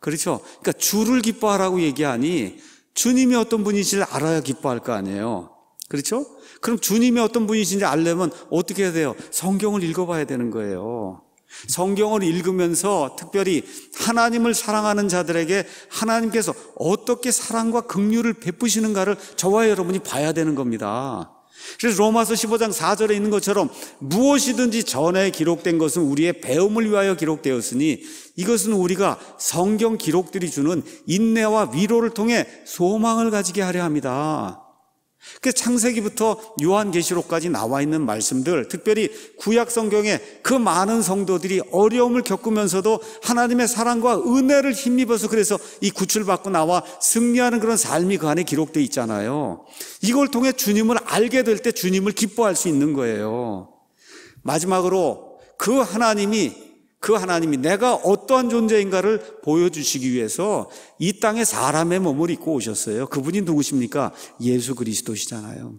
그렇죠? 그러니까 주를 기뻐하라고 얘기하니 주님이 어떤 분이신지 알아야 기뻐할 거 아니에요. 그렇죠? 그럼 주님이 어떤 분이신지 알려면 어떻게 해야 돼요? 성경을 읽어봐야 되는 거예요. 성경을 읽으면서 특별히 하나님을 사랑하는 자들에게 하나님께서 어떻게 사랑과 긍휼을 베푸시는가를 저와 여러분이 봐야 되는 겁니다. 그래서 로마서 15장 4절에 있는 것처럼 무엇이든지 전에 기록된 것은 우리의 배움을 위하여 기록되었으니 이것은 우리가 성경 기록들이 주는 인내와 위로를 통해 소망을 가지게 하려 합니다. 그 창세기부터 요한계시록까지 나와 있는 말씀들, 특별히 구약 성경에 그 많은 성도들이 어려움을 겪으면서도 하나님의 사랑과 은혜를 힘입어서 그래서 이 구출받고 나와 승리하는 그런 삶이 그 안에 기록되어 있잖아요. 이걸 통해 주님을 알게 될 때 주님을 기뻐할 수 있는 거예요. 마지막으로 그 하나님이 그 하나님이 내가 어떠한 존재인가를 보여주시기 위해서 이 땅에 사람의 몸을 입고 오셨어요. 그분이 누구십니까? 예수 그리스도시잖아요.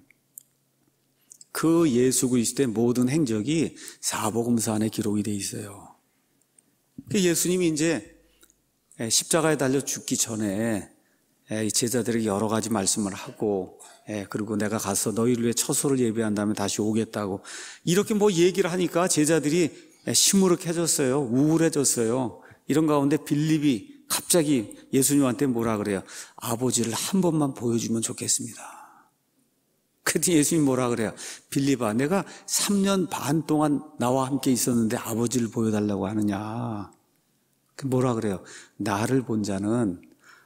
그 예수 그리스도의 모든 행적이 사복음서 안에 기록이 돼 있어요. 그 예수님이 이제 예, 십자가에 달려 죽기 전에 예, 제자들에게 여러 가지 말씀을 하고 예, 그리고 내가 가서 너희를 위해 처소를 예비한 다음에 다시 오겠다고 이렇게 뭐 얘기를 하니까 제자들이 예, 시무룩해졌어요. 우울해졌어요. 이런 가운데 빌립이 갑자기 예수님한테 뭐라 그래요? 아버지를 한 번만 보여주면 좋겠습니다. 그랬더니 예수님 뭐라 그래요? 빌립아, 내가 3년 반 동안 나와 함께 있었는데 아버지를 보여달라고 하느냐. 그 뭐라 그래요? 나를 본 자는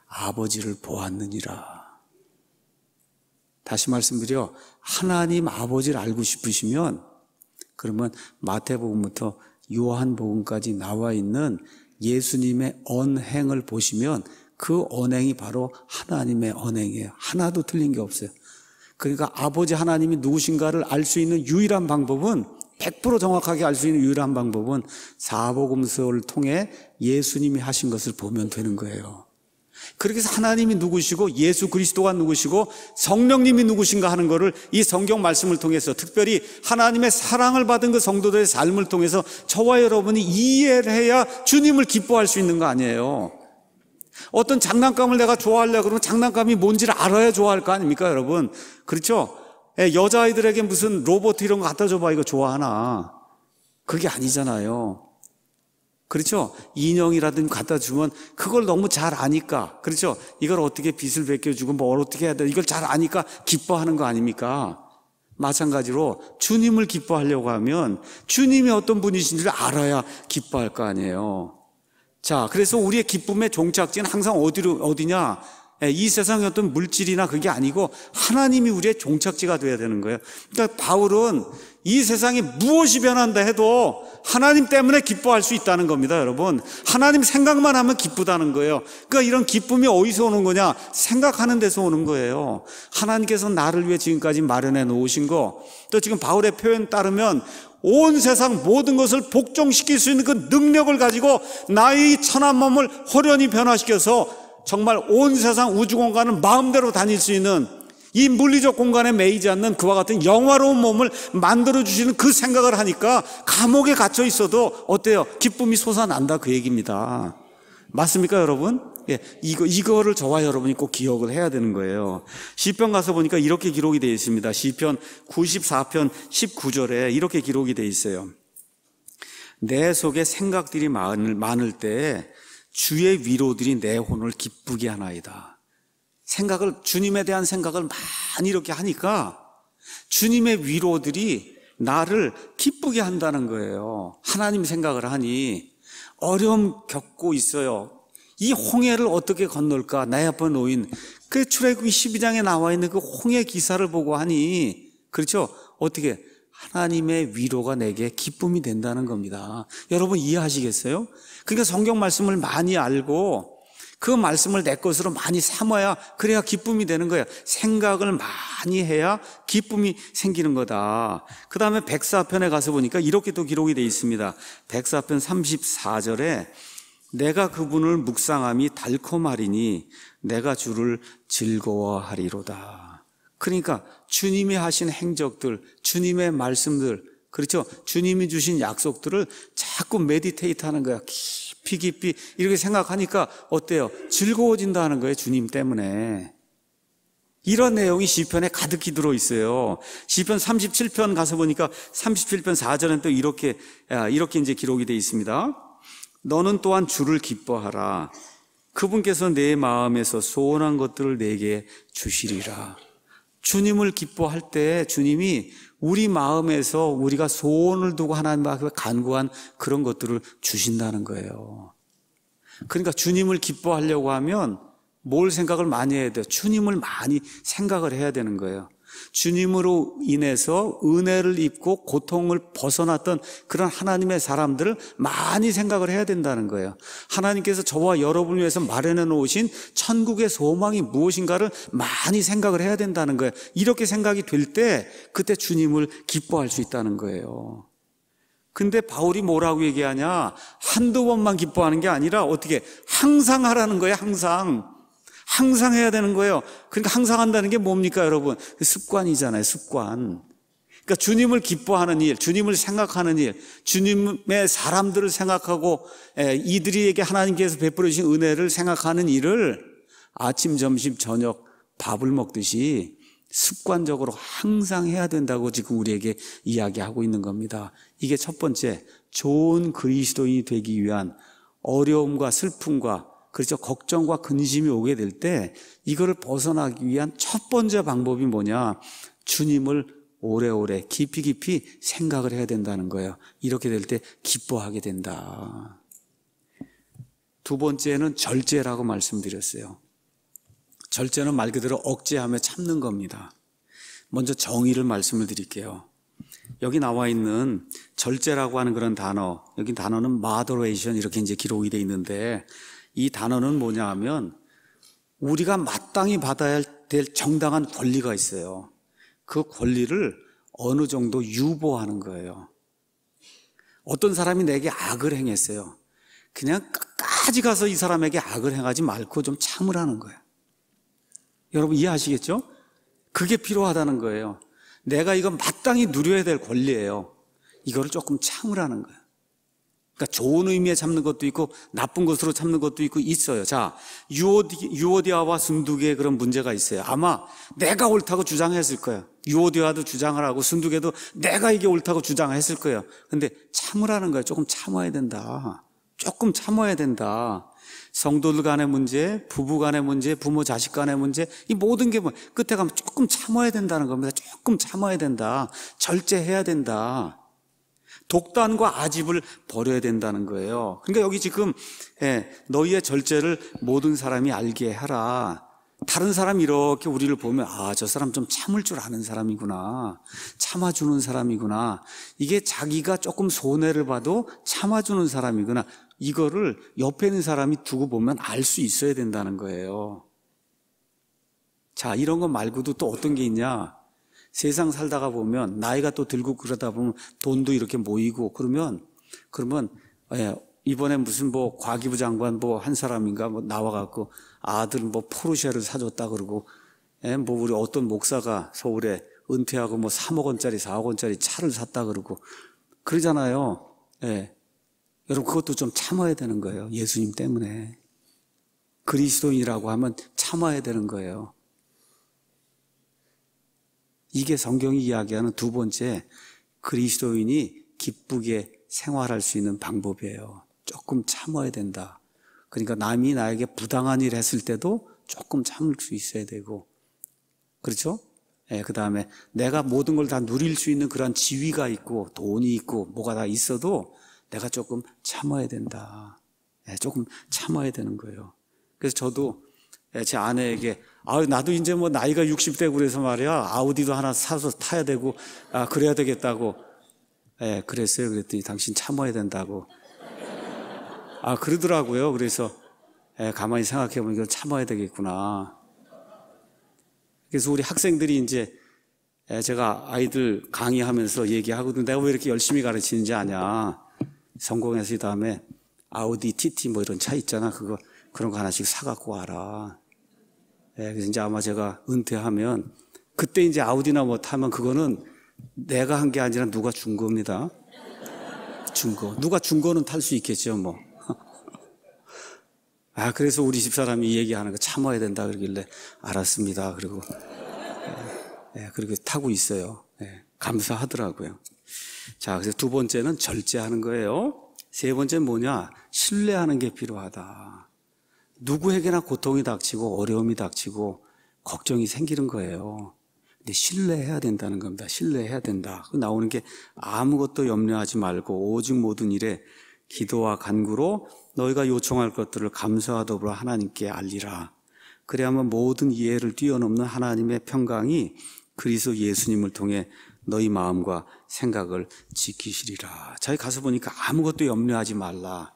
아버지를 보았느니라. 다시 말씀드려, 하나님 아버지를 알고 싶으시면, 그러면 마태복음부터 요한복음까지 나와 있는 예수님의 언행을 보시면 그 언행이 바로 하나님의 언행이에요. 하나도 틀린 게 없어요. 그러니까 아버지 하나님이 누구신가를 알 수 있는 유일한 방법은 100% 정확하게 알 수 있는 유일한 방법은 사복음서를 통해 예수님이 하신 것을 보면 되는 거예요. 그렇게 해서 하나님이 누구시고 예수 그리스도가 누구시고 성령님이 누구신가 하는 것을 이 성경 말씀을 통해서 특별히 하나님의 사랑을 받은 그 성도들의 삶을 통해서 저와 여러분이 이해를 해야 주님을 기뻐할 수 있는 거 아니에요. 어떤 장난감을 내가 좋아하려 고 그러면 장난감이 뭔지를 알아야 좋아할 거 아닙니까, 여러분? 그렇죠? 예, 여자아이들에게 무슨 로봇 이런 거 갖다 줘봐. 이거 좋아하나. 그게 아니잖아요. 그렇죠? 인형이라든지 갖다 주면 그걸 너무 잘 아니까. 그렇죠? 이걸 어떻게 빚을 베껴주고 뭘 어떻게 해야 돼. 이걸 잘 아니까 기뻐하는 거 아닙니까? 마찬가지로 주님을 기뻐하려고 하면 주님이 어떤 분이신지를 알아야 기뻐할 거 아니에요. 자, 그래서 우리의 기쁨의 종착지는 항상 어디로, 어디냐? 예, 이 세상의 어떤 물질이나 그게 아니고 하나님이 우리의 종착지가 돼야 되는 거예요. 그러니까 바울은 이 세상이 무엇이 변한다 해도 하나님 때문에 기뻐할 수 있다는 겁니다, 여러분. 하나님 생각만 하면 기쁘다는 거예요. 그러니까 이런 기쁨이 어디서 오는 거냐? 생각하는 데서 오는 거예요. 하나님께서 나를 위해 지금까지 마련해 놓으신 거. 또 지금 바울의 표현 따르면 온 세상 모든 것을 복종시킬 수 있는 그 능력을 가지고 나의 천한 몸을 호련히 변화시켜서 정말 온 세상 우주 공간을 마음대로 다닐 수 있는 이 물리적 공간에 매이지 않는 그와 같은 영화로운 몸을 만들어 주시는 그 생각을 하니까 감옥에 갇혀 있어도 어때요? 기쁨이 솟아난다 그 얘기입니다. 맞습니까, 여러분? 예, 이거 이거를 저와 여러분이 꼭 기억을 해야 되는 거예요. 시편 가서 보니까 이렇게 기록이 되어 있습니다. 시편 94편 19절에 이렇게 기록이 되어 있어요. 내 속에 생각들이 많을, 많을 때 주의 위로들이 내 혼을 기쁘게 하나이다. 생각을 주님에 대한 생각을 많이 이렇게 하니까 주님의 위로들이 나를 기쁘게 한다는 거예요. 하나님 생각을 하니 어려움 겪고 있어요. 이 홍해를 어떻게 건널까? 나 앞에 놓인 그출애굽 12장에 나와 있는 그 홍해 기사를 보고 하니 그렇죠? 어떻게 하나님의 위로가 내게 기쁨이 된다는 겁니다. 여러분 이해하시겠어요? 그러니까 성경 말씀을 많이 알고 그 말씀을 내 것으로 많이 삼아야 그래야 기쁨이 되는 거야. 생각을 많이 해야 기쁨이 생기는 거다. 그 다음에 백사편에 가서 보니까 이렇게 또 기록이 되어 있습니다. 백사편 34절에 내가 그분을 묵상함이 달콤하리니 내가 주를 즐거워하리로다. 그러니까 주님이 하신 행적들, 주님의 말씀들, 그렇죠? 주님이 주신 약속들을 자꾸 메디테이트 하는 거야. 깊이 깊이 이렇게 생각하니까 어때요? 즐거워진다는 거예요. 주님 때문에. 이런 내용이 시편에 가득히 들어 있어요. 시편 37편 가서 보니까 37편 4절엔또 이렇게 아, 이렇게 이제 기록이 돼 있습니다. 너는 또한 주를 기뻐하라. 그분께서 내 마음에서 소원한 것들을 내게 주시리라. 주님을 기뻐할 때 주님이 우리 마음에서 우리가 소원을 두고 하나님 앞에 간구한 그런 것들을 주신다는 거예요. 그러니까 주님을 기뻐하려고 하면 뭘 생각을 많이 해야 돼요? 주님을 많이 생각을 해야 되는 거예요. 주님으로 인해서 은혜를 입고 고통을 벗어났던 그런 하나님의 사람들을 많이 생각을 해야 된다는 거예요. 하나님께서 저와 여러분을 위해서 마련해 놓으신 천국의 소망이 무엇인가를 많이 생각을 해야 된다는 거예요. 이렇게 생각이 될 때 그때 주님을 기뻐할 수 있다는 거예요. 근데 바울이 뭐라고 얘기하냐? 한두 번만 기뻐하는 게 아니라 어떻게 항상 하라는 거예요, 항상. 항상 해야 되는 거예요. 그러니까 항상 한다는 게 뭡니까, 여러분? 그 습관이잖아요, 습관. 그러니까 주님을 기뻐하는 일, 주님을 생각하는 일, 주님의 사람들을 생각하고 예, 이들에게 하나님께서 베풀어 주신 은혜를 생각하는 일을 아침, 점심, 저녁 밥을 먹듯이 습관적으로 항상 해야 된다고 지금 우리에게 이야기하고 있는 겁니다. 이게 첫 번째, 좋은 그리스도인이 되기 위한 어려움과 슬픔과 그렇죠. 걱정과 근심이 오게 될 때 이거를 벗어나기 위한 첫 번째 방법이 뭐냐? 주님을 오래오래 깊이 깊이 생각을 해야 된다는 거예요. 이렇게 될 때 기뻐하게 된다. 두 번째는 절제라고 말씀드렸어요. 절제는 말 그대로 억제하며 참는 겁니다. 먼저 정의를 말씀을 드릴게요. 여기 나와 있는 절제라고 하는 그런 단어, 여기 단어는 moderation 이렇게 이제 기록이 돼 있는데 이 단어는 뭐냐 하면 우리가 마땅히 받아야 될 정당한 권리가 있어요. 그 권리를 어느 정도 유보하는 거예요. 어떤 사람이 내게 악을 행했어요. 그냥 끝까지 가서 이 사람에게 악을 행하지 말고 좀 참으라는 거예요. 여러분 이해하시겠죠? 그게 필요하다는 거예요. 내가 이건 마땅히 누려야 될 권리예요. 이거를 조금 참으라는 거예요. 그러니까 좋은 의미에 참는 것도 있고 나쁜 것으로 참는 것도 있고 있어요. 자, 유오디, 유오디아와 순두계의 그런 문제가 있어요. 아마 내가 옳다고 주장했을 거예요. 유오디아도 주장을 하고 순두계도 내가 이게 옳다고 주장했을 거예요. 근데 참으라는 거예요. 조금 참아야 된다. 조금 참아야 된다. 성도들 간의 문제, 부부 간의 문제, 부모 자식 간의 문제, 이 모든 게 뭐, 끝에 가면 조금 참아야 된다는 겁니다. 조금 참아야 된다. 절제해야 된다. 독단과 아집을 버려야 된다는 거예요. 그러니까 여기 지금 예, 너희의 절제를 모든 사람이 알게 하라. 다른 사람 이렇게 우리를 보면 아 저 사람 좀 참을 줄 아는 사람이구나 참아주는 사람이구나 이게 자기가 조금 손해를 봐도 참아주는 사람이구나 이거를 옆에 있는 사람이 두고 보면 알 수 있어야 된다는 거예요 자 이런 거 말고도 또 어떤 게 있냐 세상 살다가 보면 나이가 또 들고 그러다 보면 돈도 이렇게 모이고 그러면 그러면 예, 이번에 무슨 뭐 과기부 장관 뭐 한 사람인가 뭐 나와갖고 아들 뭐 포르쉐를 사줬다 그러고 예, 뭐 우리 어떤 목사가 서울에 은퇴하고 뭐 3억 원짜리 4억 원짜리 차를 샀다 그러고 그러잖아요. 예. 여러분 그것도 좀 참아야 되는 거예요. 예수님 때문에. 그리스도인이라고 하면 참아야 되는 거예요. 이게 성경이 이야기하는 두 번째 그리스도인이 기쁘게 생활할 수 있는 방법이에요. 조금 참아야 된다. 그러니까 남이 나에게 부당한 일을 했을 때도 조금 참을 수 있어야 되고. 그렇죠? 예, 그 다음에 내가 모든 걸 다 누릴 수 있는 그런 지위가 있고 돈이 있고 뭐가 다 있어도 내가 조금 참아야 된다. 예, 조금 참아야 되는 거예요. 그래서 저도 예, 제 아내에게 아, 나도 이제 뭐 나이가 60대고 그래서 말이야. 아우디도 하나 사서 타야 되고, 아, 그래야 되겠다고. 예, 그랬어요. 그랬더니 당신 참아야 된다고. 아, 그러더라고요. 그래서, 예, 가만히 생각해보면 이걸 참아야 되겠구나. 그래서 우리 학생들이 이제, 예, 제가 아이들 강의하면서 얘기하거든. 내가 왜 이렇게 열심히 가르치는지 아냐. 성공해서 이 다음에 아우디, TT 뭐 이런 차 있잖아. 그거, 그런 거 하나씩 사갖고 와라. 예, 그래서 이제 아마 제가 은퇴하면 그때 이제 아우디나 뭐 타면 그거는 내가 한 게 아니라 누가 준 겁니다. 준 거. 누가 준 거는 탈 수 있겠죠, 뭐. 아, 그래서 우리 집사람이 이 얘기하는 거 참아야 된다 그러길래 알았습니다. 그리고, 예, 그렇게 타고 있어요. 예, 감사하더라고요. 자, 그래서 두 번째는 절제하는 거예요. 세 번째 는 뭐냐? 신뢰하는 게 필요하다. 누구에게나 고통이 닥치고 어려움이 닥치고 걱정이 생기는 거예요. 근데 신뢰해야 된다는 겁니다. 신뢰해야 된다. 그 나오는 게 아무것도 염려하지 말고 오직 모든 일에 기도와 간구로 너희가 요청할 것들을 감사와 더불어 하나님께 알리라. 그래야만 모든 이해를 뛰어넘는 하나님의 평강이 그리스도 예수님을 통해 너희 마음과 생각을 지키시리라. 자기 가서 보니까 아무것도 염려하지 말라.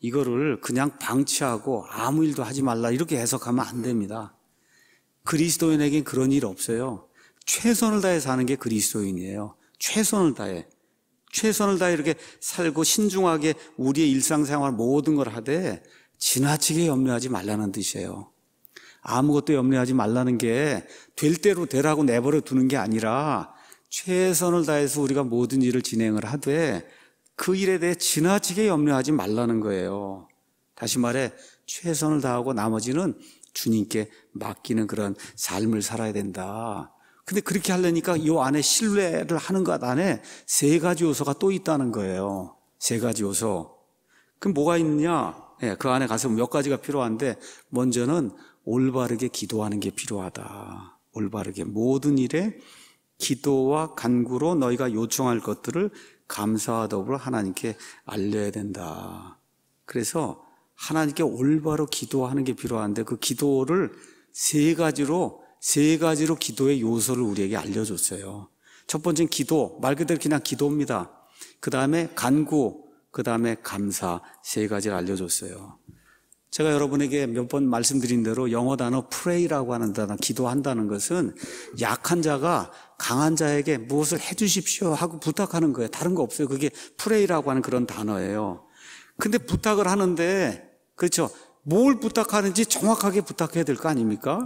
이거를 그냥 방치하고 아무 일도 하지 말라 이렇게 해석하면 안 됩니다. 그리스도인에겐 그런 일 없어요. 최선을 다해 사는 게 그리스도인이에요. 최선을 다해. 최선을 다해 이렇게 살고 신중하게 우리의 일상생활 모든 걸 하되 지나치게 염려하지 말라는 뜻이에요. 아무것도 염려하지 말라는 게 될 대로 되라고 내버려 두는 게 아니라 최선을 다해서 우리가 모든 일을 진행을 하되 그 일에 대해 지나치게 염려하지 말라는 거예요. 다시 말해 최선을 다하고 나머지는 주님께 맡기는 그런 삶을 살아야 된다. 근데 그렇게 하려니까 이 안에 신뢰를 하는 것 안에 세 가지 요소가 또 있다는 거예요. 세 가지 요소. 그럼 뭐가 있느냐? 네, 예, 그 안에 가서 몇 가지가 필요한데 먼저는 올바르게 기도하는 게 필요하다. 올바르게 모든 일에 기도와 간구로 너희가 요청할 것들을 감사와 더불어 하나님께 알려야 된다. 그래서 하나님께 올바로 기도하는 게 필요한데 그 기도를 세 가지로 세 가지로 기도의 요소를 우리에게 알려줬어요. 첫 번째는 기도, 말 그대로 그냥 기도입니다. 그 다음에 간구, 그 다음에 감사 세 가지를 알려줬어요. 제가 여러분에게 몇 번 말씀드린 대로 영어 단어 pray라고 하는 단어, 기도한다는 것은 약한 자가 강한 자에게 무엇을 해 주십시오 하고 부탁하는 거예요. 다른 거 없어요. 그게 프레이라고 하는 그런 단어예요. 근데 부탁을 하는데, 그렇죠. 뭘 부탁하는지 정확하게 부탁해야 될 거 아닙니까?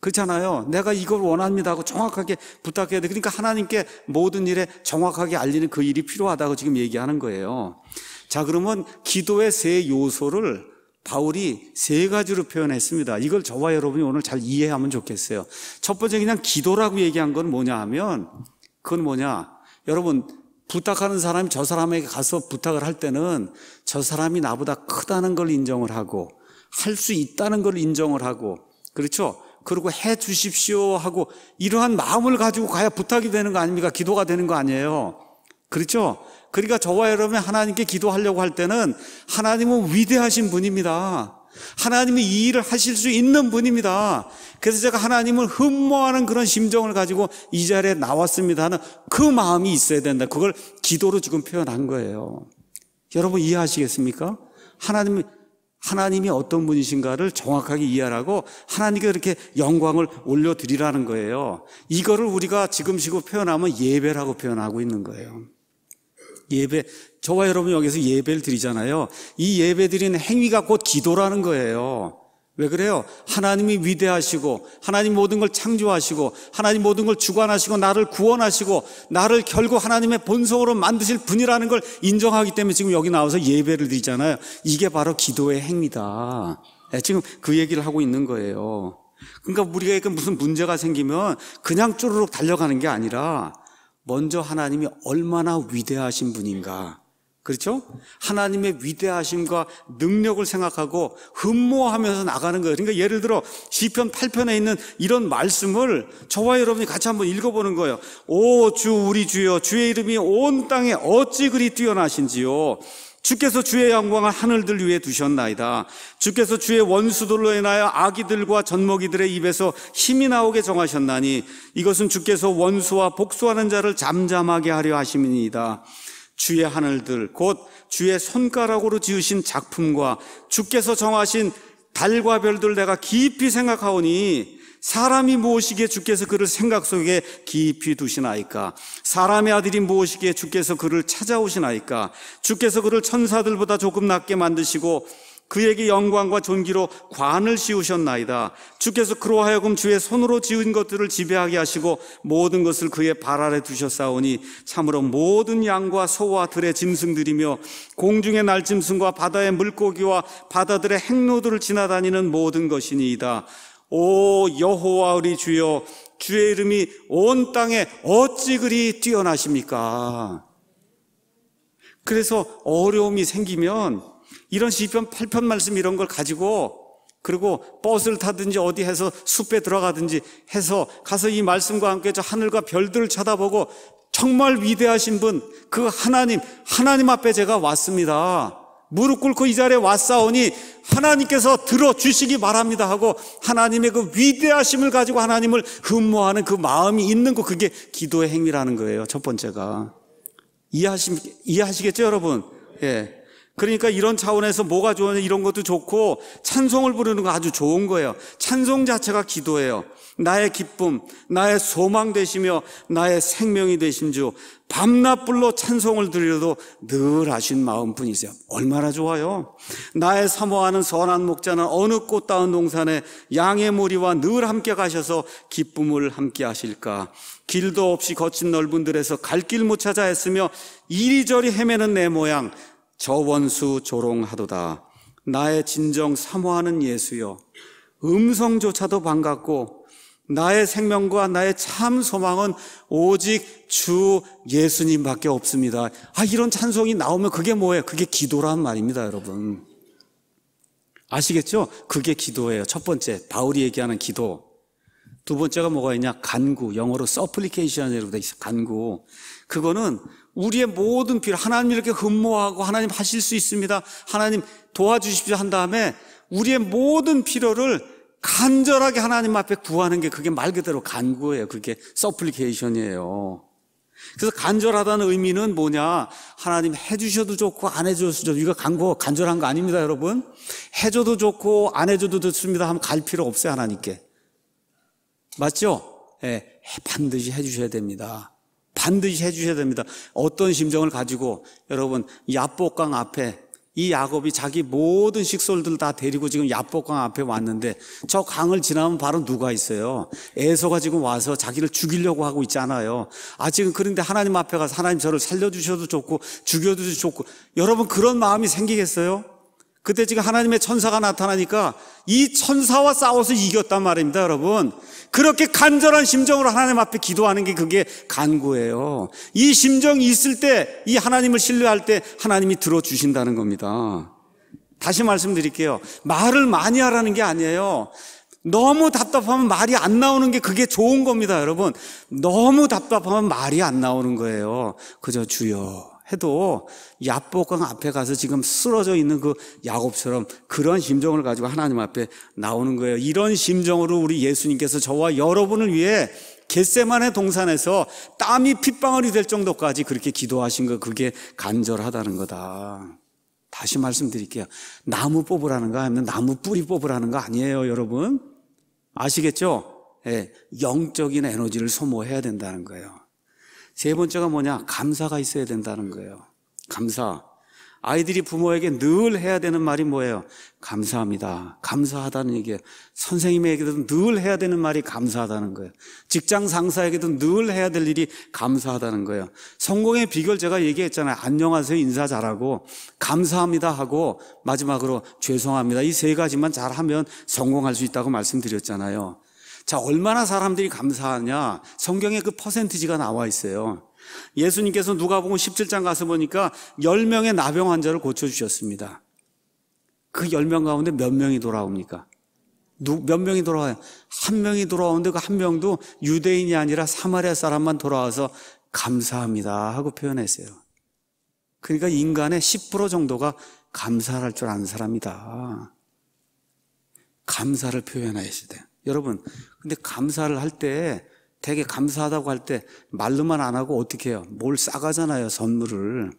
그렇잖아요. 내가 이걸 원합니다 하고 정확하게 부탁해야 돼. 그러니까 하나님께 모든 일에 정확하게 알리는 그 일이 필요하다고 지금 얘기하는 거예요. 자, 그러면 기도의 세 요소를 바울이 세 가지로 표현했습니다. 이걸 저와 여러분이 오늘 잘 이해하면 좋겠어요. 첫 번째 그냥 기도라고 얘기한 건 뭐냐 하면 그건 뭐냐. 여러분, 부탁하는 사람이 저 사람에게 가서 부탁을 할 때는 저 사람이 나보다 크다는 걸 인정을 하고 할 수 있다는 걸 인정을 하고 그렇죠? 그리고 해 주십시오 하고 이러한 마음을 가지고 가야 부탁이 되는 거 아닙니까? 기도가 되는 거 아니에요. 그렇죠? 그러니까 저와 여러분이 하나님께 기도하려고 할 때는 하나님은 위대하신 분입니다. 하나님이 이 일을 하실 수 있는 분입니다. 그래서 제가 하나님을 흠모하는 그런 심정을 가지고 이 자리에 나왔습니다 하는 그 마음이 있어야 된다. 그걸 기도로 지금 표현한 거예요. 여러분 이해하시겠습니까? 하나님 하나님이 어떤 분이신가를 정확하게 이해하라고 하나님께 이렇게 영광을 올려드리라는 거예요. 이거를 우리가 지금식으로 표현하면 예배라고 표현하고 있는 거예요. 예배, 저와 여러분 여기서 예배를 드리잖아요. 이 예배 드리는 행위가 곧 기도라는 거예요. 왜 그래요? 하나님이 위대하시고, 하나님 모든 걸 창조하시고, 하나님 모든 걸 주관하시고, 나를 구원하시고, 나를 결국 하나님의 본성으로 만드실 분이라는 걸 인정하기 때문에 지금 여기 나와서 예배를 드리잖아요. 이게 바로 기도의 행위다. 예, 지금 그 얘기를 하고 있는 거예요. 그러니까 우리가 무슨 문제가 생기면 그냥 쪼르륵 달려가는 게 아니라 먼저 하나님이 얼마나 위대하신 분인가. 그렇죠? 하나님의 위대하심과 능력을 생각하고 흠모하면서 나가는 거예요. 그러니까 예를 들어 시편 8편에 있는 이런 말씀을 저와 여러분이 같이 한번 읽어보는 거예요. 오 주 우리 주여 주의 이름이 온 땅에 어찌 그리 뛰어나신지요. 주께서 주의 영광을 하늘들 위에 두셨나이다. 주께서 주의 원수들로 인하여 아기들과 젖먹이들의 입에서 힘이 나오게 정하셨나니 이것은 주께서 원수와 복수하는 자를 잠잠하게 하려 하심이니이다. 주의 하늘들 곧 주의 손가락으로 지으신 작품과 주께서 정하신 달과 별들 내가 깊이 생각하오니 사람이 무엇이기에 주께서 그를 생각 속에 깊이 두시나이까? 사람의 아들이 무엇이기에 주께서 그를 찾아오시나이까? 주께서 그를 천사들보다 조금 낮게 만드시고 그에게 영광과 존귀로 관을 씌우셨나이다. 주께서 그로하여금 주의 손으로 지은 것들을 지배하게 하시고 모든 것을 그의 발 아래 두셨사오니 참으로 모든 양과 소와 들의 짐승들이며 공중의 날짐승과 바다의 물고기와 바다들의 행로들을 지나다니는 모든 것이니이다. 오 여호와 우리 주여 주의 이름이 온 땅에 어찌 그리 뛰어나십니까? 그래서 어려움이 생기면 이런 시편 8편 말씀 이런 걸 가지고 그리고 버스를 타든지 어디 해서 숲에 들어가든지 해서 가서 이 말씀과 함께 저 하늘과 별들을 쳐다보고 정말 위대하신 분, 그 하나님, 하나님 앞에 제가 왔습니다. 무릎 꿇고 이 자리에 왔사오니 하나님께서 들어주시기 바랍니다 하고 하나님의 그 위대하심을 가지고 하나님을 흠모하는 그 마음이 있는 거 그게 기도의 행위라는 거예요. 첫 번째가. 이해하시, 이해하시겠죠, 여러분? 예. 그러니까 이런 차원에서 뭐가 좋으냐 이런 것도 좋고 찬송을 부르는 거 아주 좋은 거예요. 찬송 자체가 기도예요. 나의 기쁨, 나의 소망 되시며 나의 생명이 되신 주 밤낮불로 찬송을 드려도 늘 아신 마음뿐이세요. 얼마나 좋아요. 나의 사모하는 선한 목자는 어느 꽃다운 동산에 양의 무리와 늘 함께 가셔서 기쁨을 함께 하실까. 길도 없이 거친 넓은 들에서 갈 길 못 찾아 했으며 이리저리 헤매는 내 모양 저원수 조롱하도다. 나의 진정 사모하는 예수여. 음성조차도 반갑고 나의 생명과 나의 참 소망은 오직 주 예수님밖에 없습니다. 아, 이런 찬송이 나오면 그게 뭐예요? 그게 기도란 말입니다, 여러분. 아시겠죠? 그게 기도예요. 첫 번째, 바울이 얘기하는 기도. 두 번째가 뭐가 있냐? 간구. 영어로 supplication이라고 돼 있어. 간구. 그거는 우리의 모든 필요, 하나님 이렇게 흠모하고 하나님 하실 수 있습니다. 하나님 도와주십시오 한 다음에 우리의 모든 필요를 간절하게 하나님 앞에 구하는 게 그게 말 그대로 간구예요. 그게 서플리케이션이에요. 그래서 간절하다는 의미는 뭐냐? 하나님 해주셔도 좋고 안 해주셔도 좋고 이거 간구 간절한 거 아닙니다, 여러분. 해줘도 좋고 안 해줘도 좋습니다. 하면 갈 필요 없어요, 하나님께. 맞죠? 예, 반드시 해주셔야 됩니다. 반드시 해주셔야 됩니다. 어떤 심정을 가지고 여러분 야복강 앞에 이 야곱이 자기 모든 식솔들 다 데리고 지금 야복강 앞에 왔는데 저 강을 지나면 바로 누가 있어요? 에서가 지금 와서 자기를 죽이려고 하고 있잖아요. 아직은 그런데 하나님 앞에 가서 하나님 저를 살려주셔도 좋고 죽여도 좋고 여러분 그런 마음이 생기겠어요? 그때 지금 하나님의 천사가 나타나니까 이 천사와 싸워서 이겼단 말입니다, 여러분. 그렇게 간절한 심정으로 하나님 앞에 기도하는 게 그게 간구예요. 이 심정이 있을 때, 이 하나님을 신뢰할 때 하나님이 들어주신다는 겁니다. 다시 말씀드릴게요. 말을 많이 하라는 게 아니에요. 너무 답답하면 말이 안 나오는 게 그게 좋은 겁니다, 여러분. 너무 답답하면 말이 안 나오는 거예요. 그저 주여. 해도 야복강 앞에 가서 지금 쓰러져 있는 그 야곱처럼 그런 심정을 가지고 하나님 앞에 나오는 거예요. 이런 심정으로 우리 예수님께서 저와 여러분을 위해 겟세만의 동산에서 땀이 핏방울이 될 정도까지 그렇게 기도하신 거 그게 간절하다는 거다. 다시 말씀드릴게요. 나무 뽑으라는 거 아니면 나무 뿌리 뽑으라는 거 아니에요, 여러분. 아시겠죠? 예, 영적인 에너지를 소모해야 된다는 거예요. 세 번째가 뭐냐? 감사가 있어야 된다는 거예요. 감사. 아이들이 부모에게 늘 해야 되는 말이 뭐예요? 감사합니다. 감사하다는 얘기예요. 선생님에게도 늘 해야 되는 말이 감사하다는 거예요. 직장 상사에게도 늘 해야 될 일이 감사하다는 거예요. 성공의 비결 제가 얘기했잖아요. 안녕하세요. 인사 잘하고, 감사합니다 하고, 마지막으로 죄송합니다. 이 세 가지만 잘하면 성공할 수 있다고 말씀드렸잖아요. 자, 얼마나 사람들이 감사하냐. 성경에 그 퍼센티지가 나와 있어요. 예수님께서 누가보음 17장 가서 보니까 10명의 나병 환자를 고쳐 주셨습니다. 그 10명 가운데 몇 명이 돌아옵니까? 몇 명이 돌아와요? 한 명이 돌아오는데 그 한 명도 유대인이 아니라 사마리아 사람만 돌아와서 감사합니다 하고 표현했어요. 그러니까 인간의 10% 정도가 감사할 줄 아는 사람이다. 감사를 표현하였어요 여러분, 근데 감사를 할 때, 되게 감사하다고 할 때, 말로만 안 하고 어떻게 해요? 뭘 싸가잖아요, 선물을.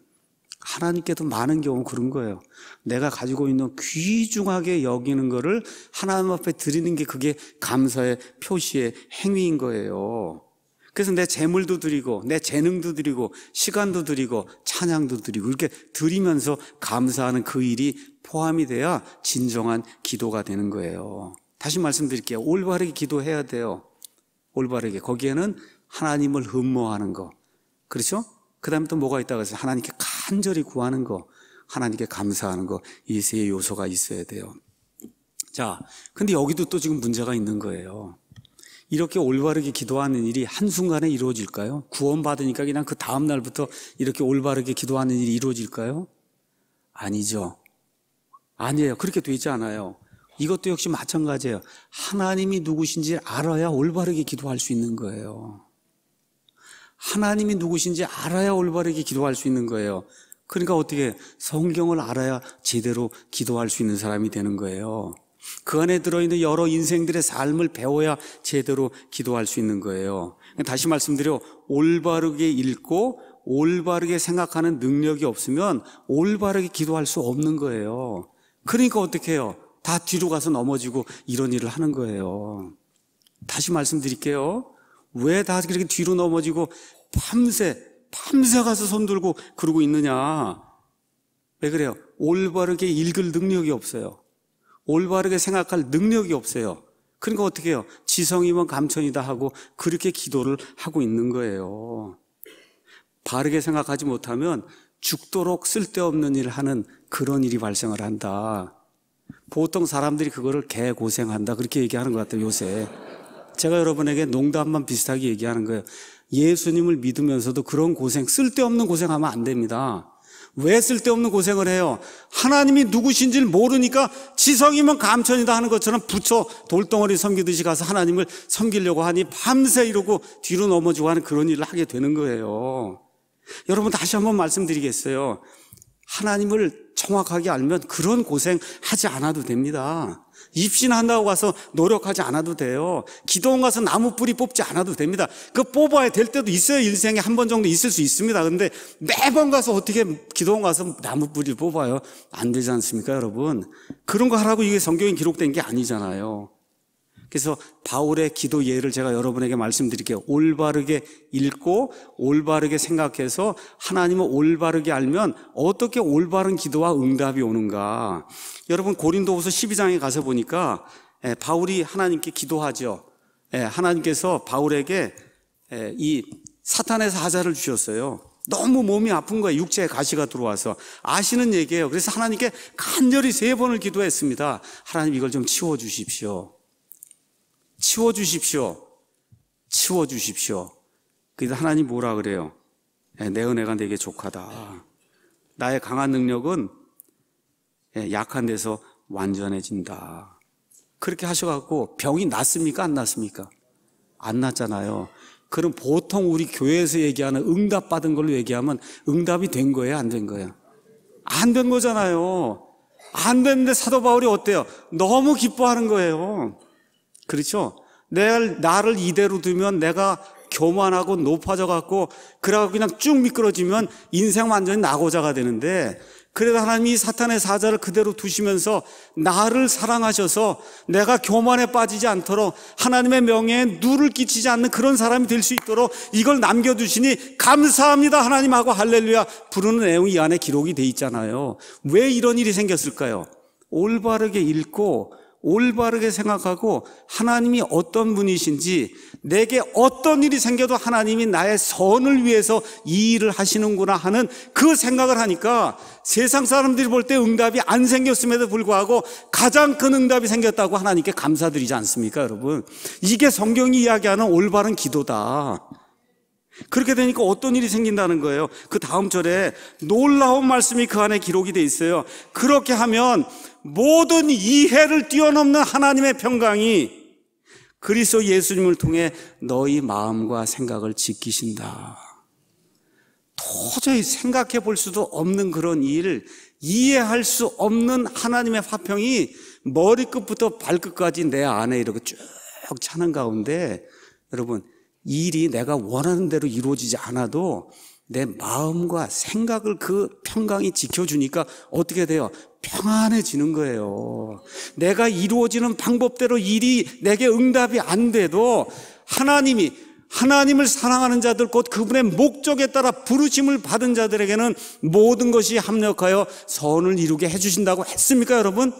하나님께도 많은 경우 그런 거예요. 내가 가지고 있는 귀중하게 여기는 거를 하나님 앞에 드리는 게 그게 감사의 표시의 행위인 거예요. 그래서 내 재물도 드리고, 내 재능도 드리고, 시간도 드리고, 찬양도 드리고, 이렇게 드리면서 감사하는 그 일이 포함이 돼야 진정한 기도가 되는 거예요. 다시 말씀드릴게요. 올바르게 기도해야 돼요. 올바르게. 거기에는 하나님을 흠모하는 거. 그렇죠? 그 다음에 또 뭐가 있다고 해서 하나님께 간절히 구하는 거. 하나님께 감사하는 거. 이 세 요소가 있어야 돼요. 자, 근데 여기도 또 지금 문제가 있는 거예요. 이렇게 올바르게 기도하는 일이 한순간에 이루어질까요? 구원받으니까 그냥 그 다음날부터 이렇게 올바르게 기도하는 일이 이루어질까요? 아니죠. 아니에요. 그렇게 되지 않아요. 이것도 역시 마찬가지예요. 하나님이 누구신지 알아야 올바르게 기도할 수 있는 거예요. 하나님이 누구신지 알아야 올바르게 기도할 수 있는 거예요. 그러니까 어떻게 성경을 알아야 제대로 기도할 수 있는 사람이 되는 거예요. 그 안에 들어있는 여러 인생들의 삶을 배워야 제대로 기도할 수 있는 거예요. 다시 말씀드려, 올바르게 읽고 올바르게 생각하는 능력이 없으면 올바르게 기도할 수 없는 거예요. 그러니까 어떻게 해요? 다 뒤로 가서 넘어지고 이런 일을 하는 거예요. 다시 말씀드릴게요. 왜 다 그렇게 뒤로 넘어지고 밤새, 밤새 가서 손들고 그러고 있느냐. 왜 그래요? 올바르게 읽을 능력이 없어요. 올바르게 생각할 능력이 없어요. 그러니까 어떻게 해요? 지성이면 감천이다 하고 그렇게 기도를 하고 있는 거예요. 바르게 생각하지 못하면 죽도록 쓸데없는 일을 하는 그런 일이 발생을 한다. 보통 사람들이 그거를 개고생한다. 그렇게 얘기하는 것 같아요, 요새. 제가 여러분에게 농담만 비슷하게 얘기하는 거예요. 예수님을 믿으면서도 그런 고생, 쓸데없는 고생하면 안 됩니다. 왜 쓸데없는 고생을 해요? 하나님이 누구신지를 모르니까 지성이면 감천이다 하는 것처럼 부처 돌덩어리 섬기듯이 가서 하나님을 섬기려고 하니 밤새 이러고 뒤로 넘어지고 하는 그런 일을 하게 되는 거예요. 여러분 다시 한번 말씀드리겠어요. 하나님을 정확하게 알면 그런 고생 하지 않아도 됩니다. 입신한다고 가서 노력하지 않아도 돼요. 기도원 가서 나무 뿌리 뽑지 않아도 됩니다. 그 뽑아야 될 때도 있어요. 인생에 한 번 정도 있을 수 있습니다. 근데 매번 가서 어떻게 기도원 가서 나무 뿌리 뽑아요? 안 되지 않습니까, 여러분? 그런 거 하라고 이게 성경에 기록된 게 아니잖아요. 그래서 바울의 기도 예를 제가 여러분에게 말씀드릴게요. 올바르게 읽고 올바르게 생각해서 하나님을 올바르게 알면 어떻게 올바른 기도와 응답이 오는가. 여러분 고린도후서 12장에 가서 보니까 예, 바울이 하나님께 기도하죠. 예, 하나님께서 바울에게 예, 이 사탄에서 하자를 주셨어요. 너무 몸이 아픈 거예요. 육체에 가시가 들어와서. 아시는 얘기예요. 그래서 하나님께 간절히 세 번을 기도했습니다. 하나님 이걸 좀 치워주십시오. 치워주십시오. 치워주십시오. 그래서 하나님 뭐라 그래요? 예, 내 은혜가 내게 족하다. 나의 강한 능력은 예, 약한 데서 완전해진다. 그렇게 하셔갖고 병이 났습니까? 안 났습니까? 안 났잖아요. 그럼 보통 우리 교회에서 얘기하는 응답받은 걸로 얘기하면 응답이 된 거예요? 안 된 거예요? 안 된 거잖아요. 안 됐는데 사도 바울이 어때요? 너무 기뻐하는 거예요. 그렇죠? 내, 나를 이대로 두면 내가 교만하고 높아져 갖고 그러고 그냥 쭉 미끄러지면 인생 완전히 낙오자가 되는데 그래도 하나님이 사탄의 사자를 그대로 두시면서 나를 사랑하셔서 내가 교만에 빠지지 않도록 하나님의 명예에 누를 끼치지 않는 그런 사람이 될 수 있도록 이걸 남겨두시니 감사합니다 하나님하고 할렐루야 부르는 내용이 이 안에 기록이 돼 있잖아요 왜 이런 일이 생겼을까요? 올바르게 읽고 올바르게 생각하고 하나님이 어떤 분이신지 내게 어떤 일이 생겨도 하나님이 나의 선을 위해서 이 일을 하시는구나 하는 그 생각을 하니까 세상 사람들이 볼 때 응답이 안 생겼음에도 불구하고 가장 큰 응답이 생겼다고 하나님께 감사드리지 않습니까, 여러분? 이게 성경이 이야기하는 올바른 기도다. 그렇게 되니까 어떤 일이 생긴다는 거예요. 그 다음 절에 놀라운 말씀이 그 안에 기록이 돼 있어요. 그렇게 하면 모든 이해를 뛰어넘는 하나님의 평강이 그리스도 예수님을 통해 너희 마음과 생각을 지키신다. 도저히 생각해 볼 수도 없는 그런 일 이해할 수 없는 하나님의 화평이 머리끝부터 발끝까지 내 안에 이렇게 쭉 차는 가운데 여러분 일이 내가 원하는 대로 이루어지지 않아도 내 마음과 생각을 그 평강이 지켜주니까 어떻게 돼요? 평안해지는 거예요. 내가 이루어지는 방법대로 일이 내게 응답이 안 돼도 하나님이 하나님을 사랑하는 자들 곧 그분의 목적에 따라 부르심을 받은 자들에게는 모든 것이 합력하여 선을 이루게 해주신다고 했습니까 여러분?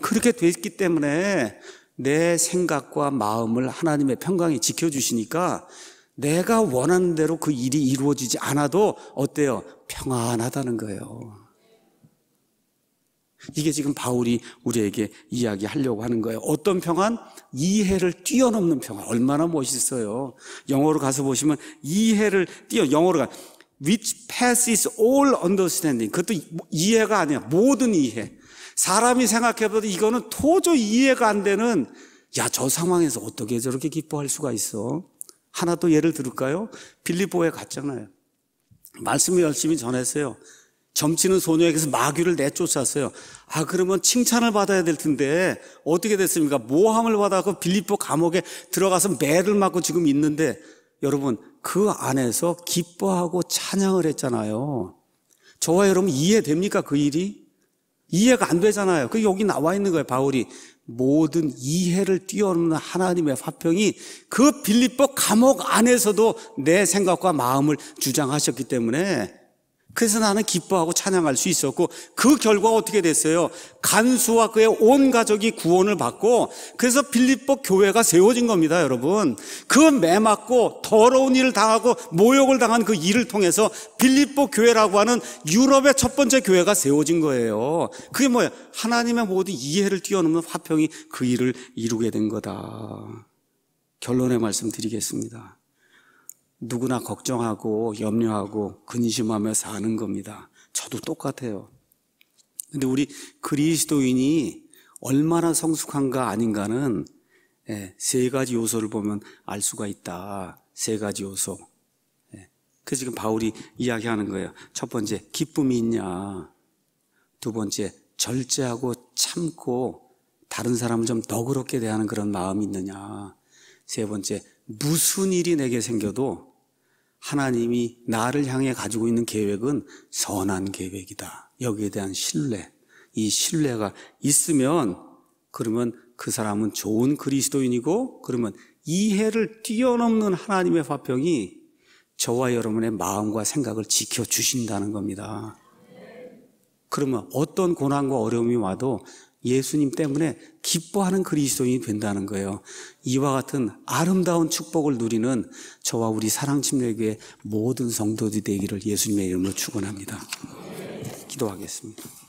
그렇게 됐기 때문에 내 생각과 마음을 하나님의 평강이 지켜주시니까 내가 원하는 대로 그 일이 이루어지지 않아도 어때요? 평안하다는 거예요. 이게 지금 바울이 우리에게 이야기하려고 하는 거예요. 어떤 평안? 이해를 뛰어넘는 평안. 얼마나 멋있어요. 영어로 가서 보시면 이해를 뛰어, 영어로 가. which passes all understanding. 그것도 이해가 아니야. 모든 이해. 사람이 생각해봐도 이거는 도저히 이해가 안 되는 야, 저 상황에서 어떻게 저렇게 기뻐할 수가 있어? 하나 또 예를 들을까요? 빌리보에 갔잖아요. 말씀을 열심히 전했어요. 점치는 소녀에게서 마귀를 내쫓았어요. 아, 그러면 칭찬을 받아야 될 텐데, 어떻게 됐습니까? 모함을 받아서 빌리보 감옥에 들어가서 매를 맞고 지금 있는데, 여러분, 그 안에서 기뻐하고 찬양을 했잖아요. 저와 여러분 이해됩니까? 그 일이? 이해가 안 되잖아요. 그 여기 나와 있는 거예요, 바울이. 모든 이해를 뛰어넘는 하나님의 화평이 그 빌립보 감옥 안에서도 내 생각과 마음을 주장하셨기 때문에 그래서 나는 기뻐하고 찬양할 수 있었고 그 결과 어떻게 됐어요? 간수와 그의 온 가족이 구원을 받고 그래서 빌립보 교회가 세워진 겁니다, 여러분. 그 매맞고 더러운 일을 당하고 모욕을 당한 그 일을 통해서 빌립보 교회라고 하는 유럽의 첫 번째 교회가 세워진 거예요. 그게 뭐예 하나님의 모든 이해를 뛰어넘는 화평이 그 일을 이루게 된 거다. 결론의 말씀 드리겠습니다. 누구나 걱정하고 염려하고 근심하며 사는 겁니다. 저도 똑같아요. 근데 우리 그리스도인이 얼마나 성숙한가 아닌가는 예, 세 가지 요소를 보면 알 수가 있다. 세 가지 요소. 예, 그래서 지금 바울이 이야기하는 거예요. 첫 번째, 기쁨이 있냐. 두 번째, 절제하고 참고 다른 사람을 좀 너그럽게 대하는 그런 마음이 있느냐. 세 번째, 무슨 일이 내게 생겨도 하나님이 나를 향해 가지고 있는 계획은 선한 계획이다. 여기에 대한 신뢰. 이 신뢰가 있으면 그러면 그 사람은 좋은 그리스도인이고 그러면 이해를 뛰어넘는 하나님의 화평이 저와 여러분의 마음과 생각을 지켜주신다는 겁니다. 그러면 어떤 고난과 어려움이 와도 예수님 때문에 기뻐하는 그리스도인이 된다는 거예요. 이와 같은 아름다운 축복을 누리는 저와 우리 사랑침례교회 모든 성도들이 되기를 예수님의 이름으로 축원합니다. 기도하겠습니다.